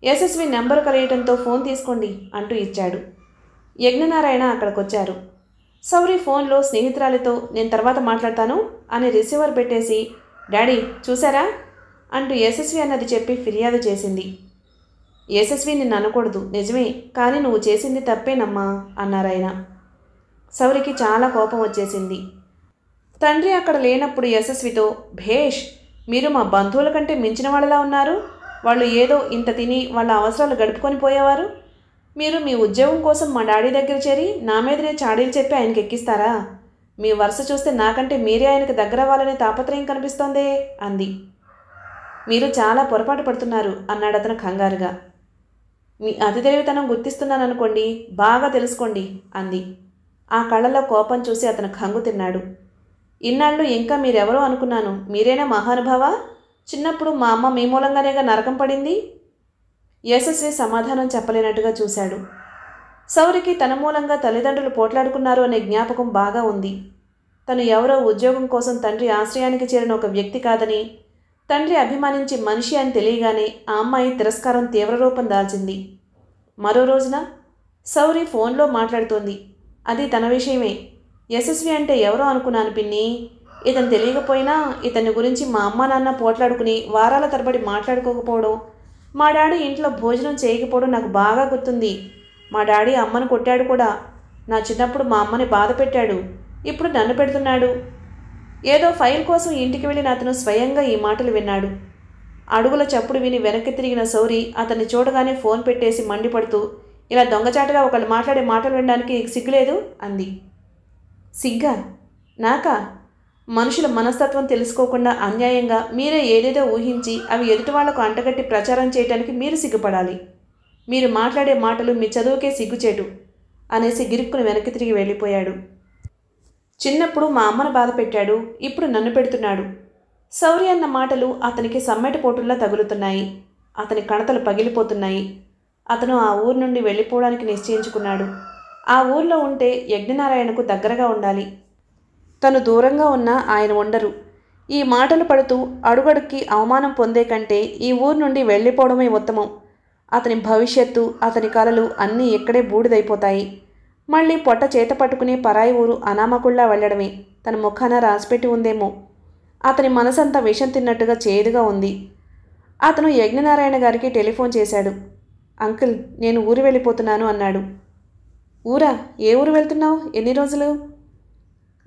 యశస్వి నెంబర్ కలియటంతో ఫోన్ తీసుకోండి అంటూ ఇచ్చాడు యజ్ఞనారాయణ అక్కడికొచ్చారు సౌరి ఫోన్లో స్నేహితురాలితో నేను తర్వాత మాట్లాడతాను అని రిసీవర్ పెట్టేసి డాడీ చూసారా అంటూ యశస్వి అన్నది చెప్పి ఫిర్యాదు చేసింది యశస్వి నిన్ను అనకూడదు నిజమే కానీ నువ్వు చేసింది తప్పేనమ్మా అన్నారాయన సౌరికి చాలా కోపం వచ్చేసింది తండ్రి అక్కడ లేనప్పుడు యశస్వితో భేష్ మీరు మా బంధువుల కంటే మించిన వాళ్ళలా ఉన్నారు వాళ్ళు ఏదో ఇంత తిని వాళ్ళ అవసరాలు గడుపుకొని పోయేవారు మీరు మీ ఉద్యోగం కోసం మా డాడీ దగ్గర చేరి నా మీదనే చాడీలు చెప్పి ఆయనకి ఎక్కిస్తారా మీ వరుస చూస్తే నాకంటే మీరే ఆయనకు దగ్గర అవ్వాలనే తాపత్రయం కనిపిస్తోందే అంది మీరు చాలా పొరపాటు పడుతున్నారు అన్నాడు అతను కంగారుగా మీ అతి గుర్తిస్తున్నాను గుర్తిస్తున్నాననుకోండి బాగా తెలుసుకోండి అంది ఆ కళ్ళలో కోపం చూసి అతను కంగు తిన్నాడు ఇన్నాళ్ళు ఇంకా మీరెవరో అనుకున్నాను మీరేనా మహానుభావ చిన్నప్పుడు మా అమ్మ మీ మూలంగానేగా నరకం పడింది యశస్వి సమాధానం చెప్పలేనట్టుగా చూశాడు సౌరికి తన మూలంగా తల్లిదండ్రులు పోట్లాడుకున్నారు అనే జ్ఞాపకం బాగా ఉంది తను ఎవరో ఉద్యోగం కోసం తండ్రి ఆశ్రయానికి చేరిన ఒక వ్యక్తి కాదని తండ్రి అభిమానించి మనిషి అని తెలియగానే ఆ అమ్మాయి తిరస్కారం తీవ్రరూపం దాల్చింది మరో రోజున సౌరి ఫోన్లో మాట్లాడుతోంది అది తన విషయమే యశస్వి అంటే ఎవరో అనుకున్నాను పిన్ని ఇతను తెలియకపోయినా ఇతని గురించి మా అమ్మ నాన్న పోట్లాడుకుని వారాల తరబడి మాట్లాడుకోకపోవడం మా డాడీ ఇంట్లో భోజనం చేయకపోవడం నాకు బాగా గుర్తుంది మా డాడీ అమ్మను కొట్టాడు కూడా నా చిన్నప్పుడు మా అమ్మని బాధ పెట్టాడు ఇప్పుడు నన్ను పెడుతున్నాడు ఏదో ఫైల్ కోసం ఇంటికి వెళ్ళిన అతను స్వయంగా ఈ మాటలు విన్నాడు అడుగుల చప్పుడు విని వెనక్కి తిరిగిన సౌరి అతన్ని చూడగానే ఫోన్ పెట్టేసి మండిపడుతూ ఇలా దొంగచాటుగా ఒకళ్ళు మాట్లాడే మాటలు వినడానికి సిగ్గులేదు అంది సిగ్గా నాకా మనుషుల మనస్తత్వం తెలుసుకోకుండా అన్యాయంగా మీరే ఏదేదో ఊహించి అవి ఎదుటి వాళ్లకు అంటగట్టి ప్రచారం చేయడానికి మీరు సిగ్గుపడాలి మీరు మాట్లాడే మాటలు మీ చదువుకే సిగ్గుచేటు అనేసి గిరుక్కుని వెనక్కి తిరిగి వెళ్ళిపోయాడు చిన్నప్పుడు మా అమ్మను బాధ పెట్టాడు ఇప్పుడు నన్ను పెడుతున్నాడు శౌరి అన్న మాటలు అతనికి సమ్మెటపోటుల్లా తగులుతున్నాయి అతని కణతలు పగిలిపోతున్నాయి అతను ఆ ఊరు నుండి వెళ్ళిపోవడానికి నిశ్చయించుకున్నాడు ఆ ఊర్లో ఉంటే యజ్ఞనారాయణకు దగ్గరగా ఉండాలి తను దూరంగా ఉన్నా ఆయన ఉండరు ఈ మాటలు పడుతూ అడుగడుక్కి అవమానం పొందే కంటే ఈ ఊరు నుండి వెళ్ళిపోవడమే ఉత్తమం అతని భవిష్యత్తు అతని కలలు అన్నీ ఇక్కడే బూడిదైపోతాయి మళ్ళీ పొట్ట చేత పట్టుకుని పరాయి ఊరు అనామకుళ్ళా వెళ్ళడమే తన ముఖాన రాసిపెట్టి ఉందేమో అతని మనసంతా విషం తిన్నట్టుగా చేదుగా ఉంది అతను యజ్ఞనారాయణ గారికి టెలిఫోన్ చేశాడు అంకుల్ నేను ఊరు వెళ్ళిపోతున్నాను అన్నాడు ఊరా ఏ ఊరు వెళ్తున్నావు ఎన్ని రోజులు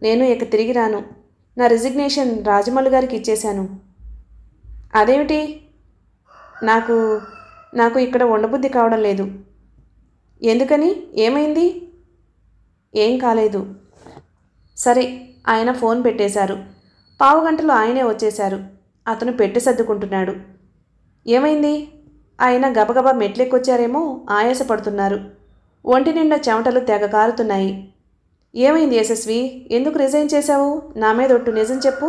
నేను ఇక తిరిగి రాను నా రిజిగ్నేషన్ రాజమౌళి గారికి ఇచ్చేశాను అదేమిటి నాకు నాకు ఇక్కడ ఉండబుద్ధి కావడం లేదు ఎందుకని ఏమైంది ఏం కాలేదు సరే ఆయన ఫోన్ పెట్టేశారు పావు గంటలో ఆయనే వచ్చేశారు అతను పెట్టి సర్దుకుంటున్నాడు ఏమైంది ఆయన గబగబా మెట్లెక్కొచ్చారేమో ఆయాసపడుతున్నారు ఒంటి నిండా చెమటలు తెగ కారుతున్నాయి ఏమైంది యశస్వి ఎందుకు రిజైన్ చేశావు నా మీద ఒట్టు నిజం చెప్పు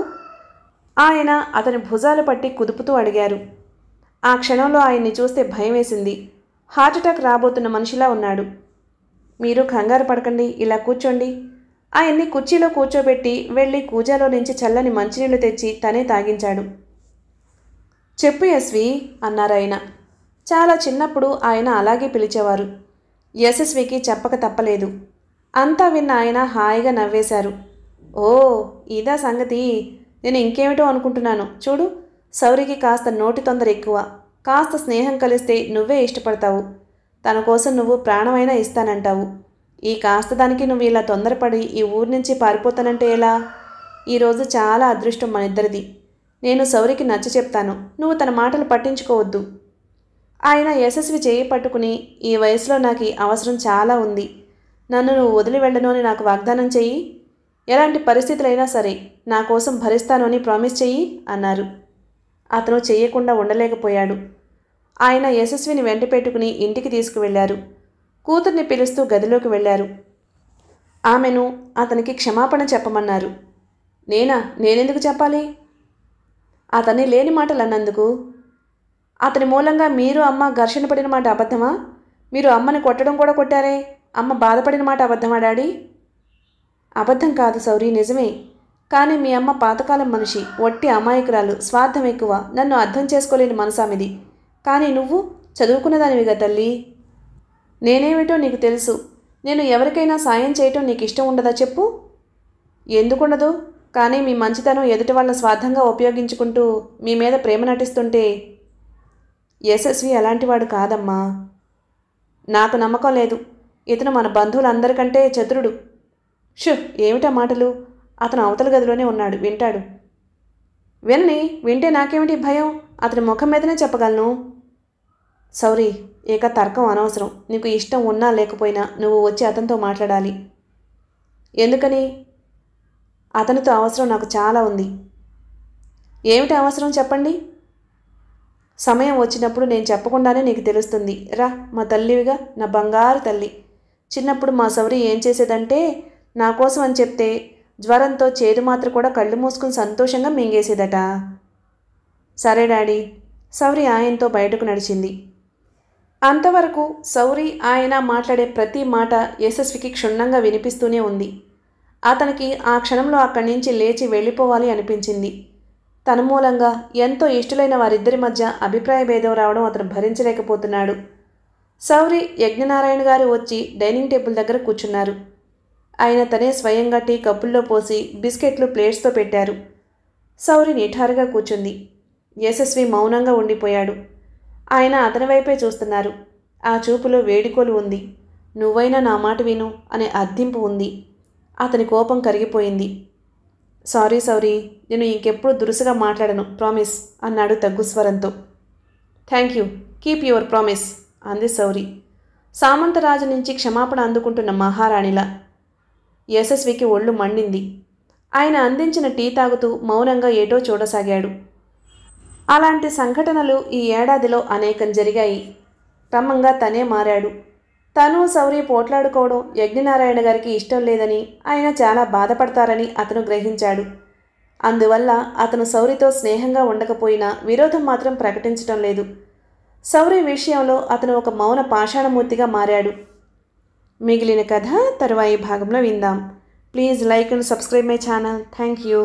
ఆయన అతని భుజాలు పట్టి కుదుపుతూ అడిగారు ఆ క్షణంలో ఆయన్ని చూస్తే భయం వేసింది హార్ట్అటాక్ రాబోతున్న మనిషిలా ఉన్నాడు మీరు కంగారు పడకండి ఇలా కూర్చోండి ఆయన్ని కుర్చీలో కూర్చోబెట్టి వెళ్ళి కూజాలో నుంచి చల్లని మంచినీళ్లు తెచ్చి తనే తాగించాడు చెప్పు యశ్వి అన్నారు ఆయన చాలా చిన్నప్పుడు ఆయన అలాగే పిలిచేవారు యశస్వికి చెప్పక తప్పలేదు అంతా విన్న ఆయన హాయిగా నవ్వేశారు ఓ ఇదా సంగతి నేను ఇంకేమిటో అనుకుంటున్నాను చూడు సౌరికి కాస్త నోటి తొందర ఎక్కువ కాస్త స్నేహం కలిస్తే నువ్వే ఇష్టపడతావు తన కోసం నువ్వు ప్రాణమైనా ఇస్తానంటావు ఈ కాస్త దానికి నువ్వు ఇలా తొందరపడి ఈ ఊరు నుంచి పారిపోతానంటే ఎలా ఈరోజు చాలా అదృష్టం మన ఇద్దరిది నేను సౌరికి నచ్చ చెప్తాను నువ్వు తన మాటలు పట్టించుకోవద్దు ఆయన యశస్వి చేయి పట్టుకుని ఈ వయసులో నాకు అవసరం చాలా ఉంది నన్ను నువ్వు వదిలి వెళ్ళను అని నాకు వాగ్దానం చెయ్యి ఎలాంటి పరిస్థితులైనా సరే నా కోసం భరిస్తాను అని ప్రామిస్ చెయ్యి అన్నారు అతను చేయకుండా ఉండలేకపోయాడు ఆయన యశస్విని వెంట పెట్టుకుని ఇంటికి తీసుకువెళ్లారు కూతుర్ని పిలుస్తూ గదిలోకి వెళ్ళారు ఆమెను అతనికి క్షమాపణ చెప్పమన్నారు నేనా నేనెందుకు చెప్పాలి అతన్ని లేని మాటలు అన్నందుకు అతని మూలంగా మీరు అమ్మ ఘర్షణ పడిన మాట అబద్ధమా మీరు అమ్మని కొట్టడం కూడా కొట్టారే అమ్మ బాధపడిన మాట అబద్ధమా డాడీ అబద్ధం కాదు సౌరి నిజమే కానీ మీ అమ్మ పాతకాలం మనిషి ఒట్టి అమాయకురాలు స్వార్థం ఎక్కువ నన్ను అర్థం చేసుకోలేని మనసామిది కానీ నువ్వు చదువుకున్న దానివిగా తల్లి నేనేమిటో నీకు తెలుసు నేను ఎవరికైనా సాయం చేయటం నీకు ఇష్టం ఉండదా చెప్పు ఎందుకుండదు కానీ మీ మంచితనం ఎదుటి వాళ్ళ స్వార్థంగా ఉపయోగించుకుంటూ మీ మీద ప్రేమ నటిస్తుంటే యశస్వి అలాంటివాడు కాదమ్మా నాకు నమ్మకం లేదు ఇతను మన బంధువులందరికంటే చతురుడు షు ఏమిటా మాటలు అతను అవతల గదిలోనే ఉన్నాడు వింటాడు వినని వింటే నాకేమిటి భయం అతని ముఖం మీదనే చెప్పగలను సౌరీ ఇక తర్కం అనవసరం నీకు ఇష్టం ఉన్నా లేకపోయినా నువ్వు వచ్చి అతనితో మాట్లాడాలి ఎందుకని అతనితో అవసరం నాకు చాలా ఉంది ఏమిటి అవసరం చెప్పండి సమయం వచ్చినప్పుడు నేను చెప్పకుండానే నీకు తెలుస్తుంది రా మా తల్లివిగా నా బంగారు తల్లి చిన్నప్పుడు మా సౌరి ఏం చేసేదంటే నా కోసం అని చెప్తే జ్వరంతో చేదు మాత్ర కూడా కళ్ళు మూసుకుని సంతోషంగా మింగేసేదట సరే డాడీ సౌరి ఆయనతో బయటకు నడిచింది అంతవరకు సౌరి ఆయన మాట్లాడే ప్రతి మాట యశస్వికి క్షుణ్ణంగా వినిపిస్తూనే ఉంది అతనికి ఆ క్షణంలో అక్కడి నుంచి లేచి వెళ్ళిపోవాలి అనిపించింది తన మూలంగా ఎంతో ఇష్టలైన వారిద్దరి మధ్య అభిప్రాయ భేదం రావడం అతను భరించలేకపోతున్నాడు సౌరి యజ్ఞనారాయణ గారు వచ్చి డైనింగ్ టేబుల్ దగ్గర కూర్చున్నారు ఆయన తనే స్వయంగా టీ కప్పుల్లో పోసి బిస్కెట్లు ప్లేట్స్తో పెట్టారు సౌరి నిఠారుగా కూర్చుంది యశస్వి మౌనంగా ఉండిపోయాడు ఆయన అతని వైపే చూస్తున్నారు ఆ చూపులో వేడుకోలు ఉంది నువ్వైనా నా మాట విను అనే అర్థింపు ఉంది అతని కోపం కరిగిపోయింది సారీ సౌరీ నేను ఇంకెప్పుడు దురుసుగా మాట్లాడను ప్రామిస్ అన్నాడు తగ్గు స్వరంతో thank you keep your promise అంది సౌరీ సామంతరాజు నుంచి క్షమాపణ అందుకుంటున్న మహారాణిలా యశస్వికి ఒళ్ళు మండింది ఆయన అందించిన టీ తాగుతూ మౌనంగా ఏటో చూడసాగాడు అలాంటి సంఘటనలు ఈ ఏడాదిలో అనేకం జరిగాయి క్రమంగా తనే మారాడు తను సౌరి పోట్లాడుకోవడం యజ్ఞనారాయణ గారికి ఇష్టం లేదని ఆయన చాలా బాధపడతారని అతను గ్రహించాడు అందువల్ల అతను సౌరితో స్నేహంగా ఉండకపోయినా విరోధం మాత్రం ప్రకటించటం లేదు సౌరి విషయంలో అతను ఒక మౌన పాషాణమూర్తిగా మారాడు మిగిలిన కథ తరువాయి భాగంలో విందాం please like and subscribe my channel thank you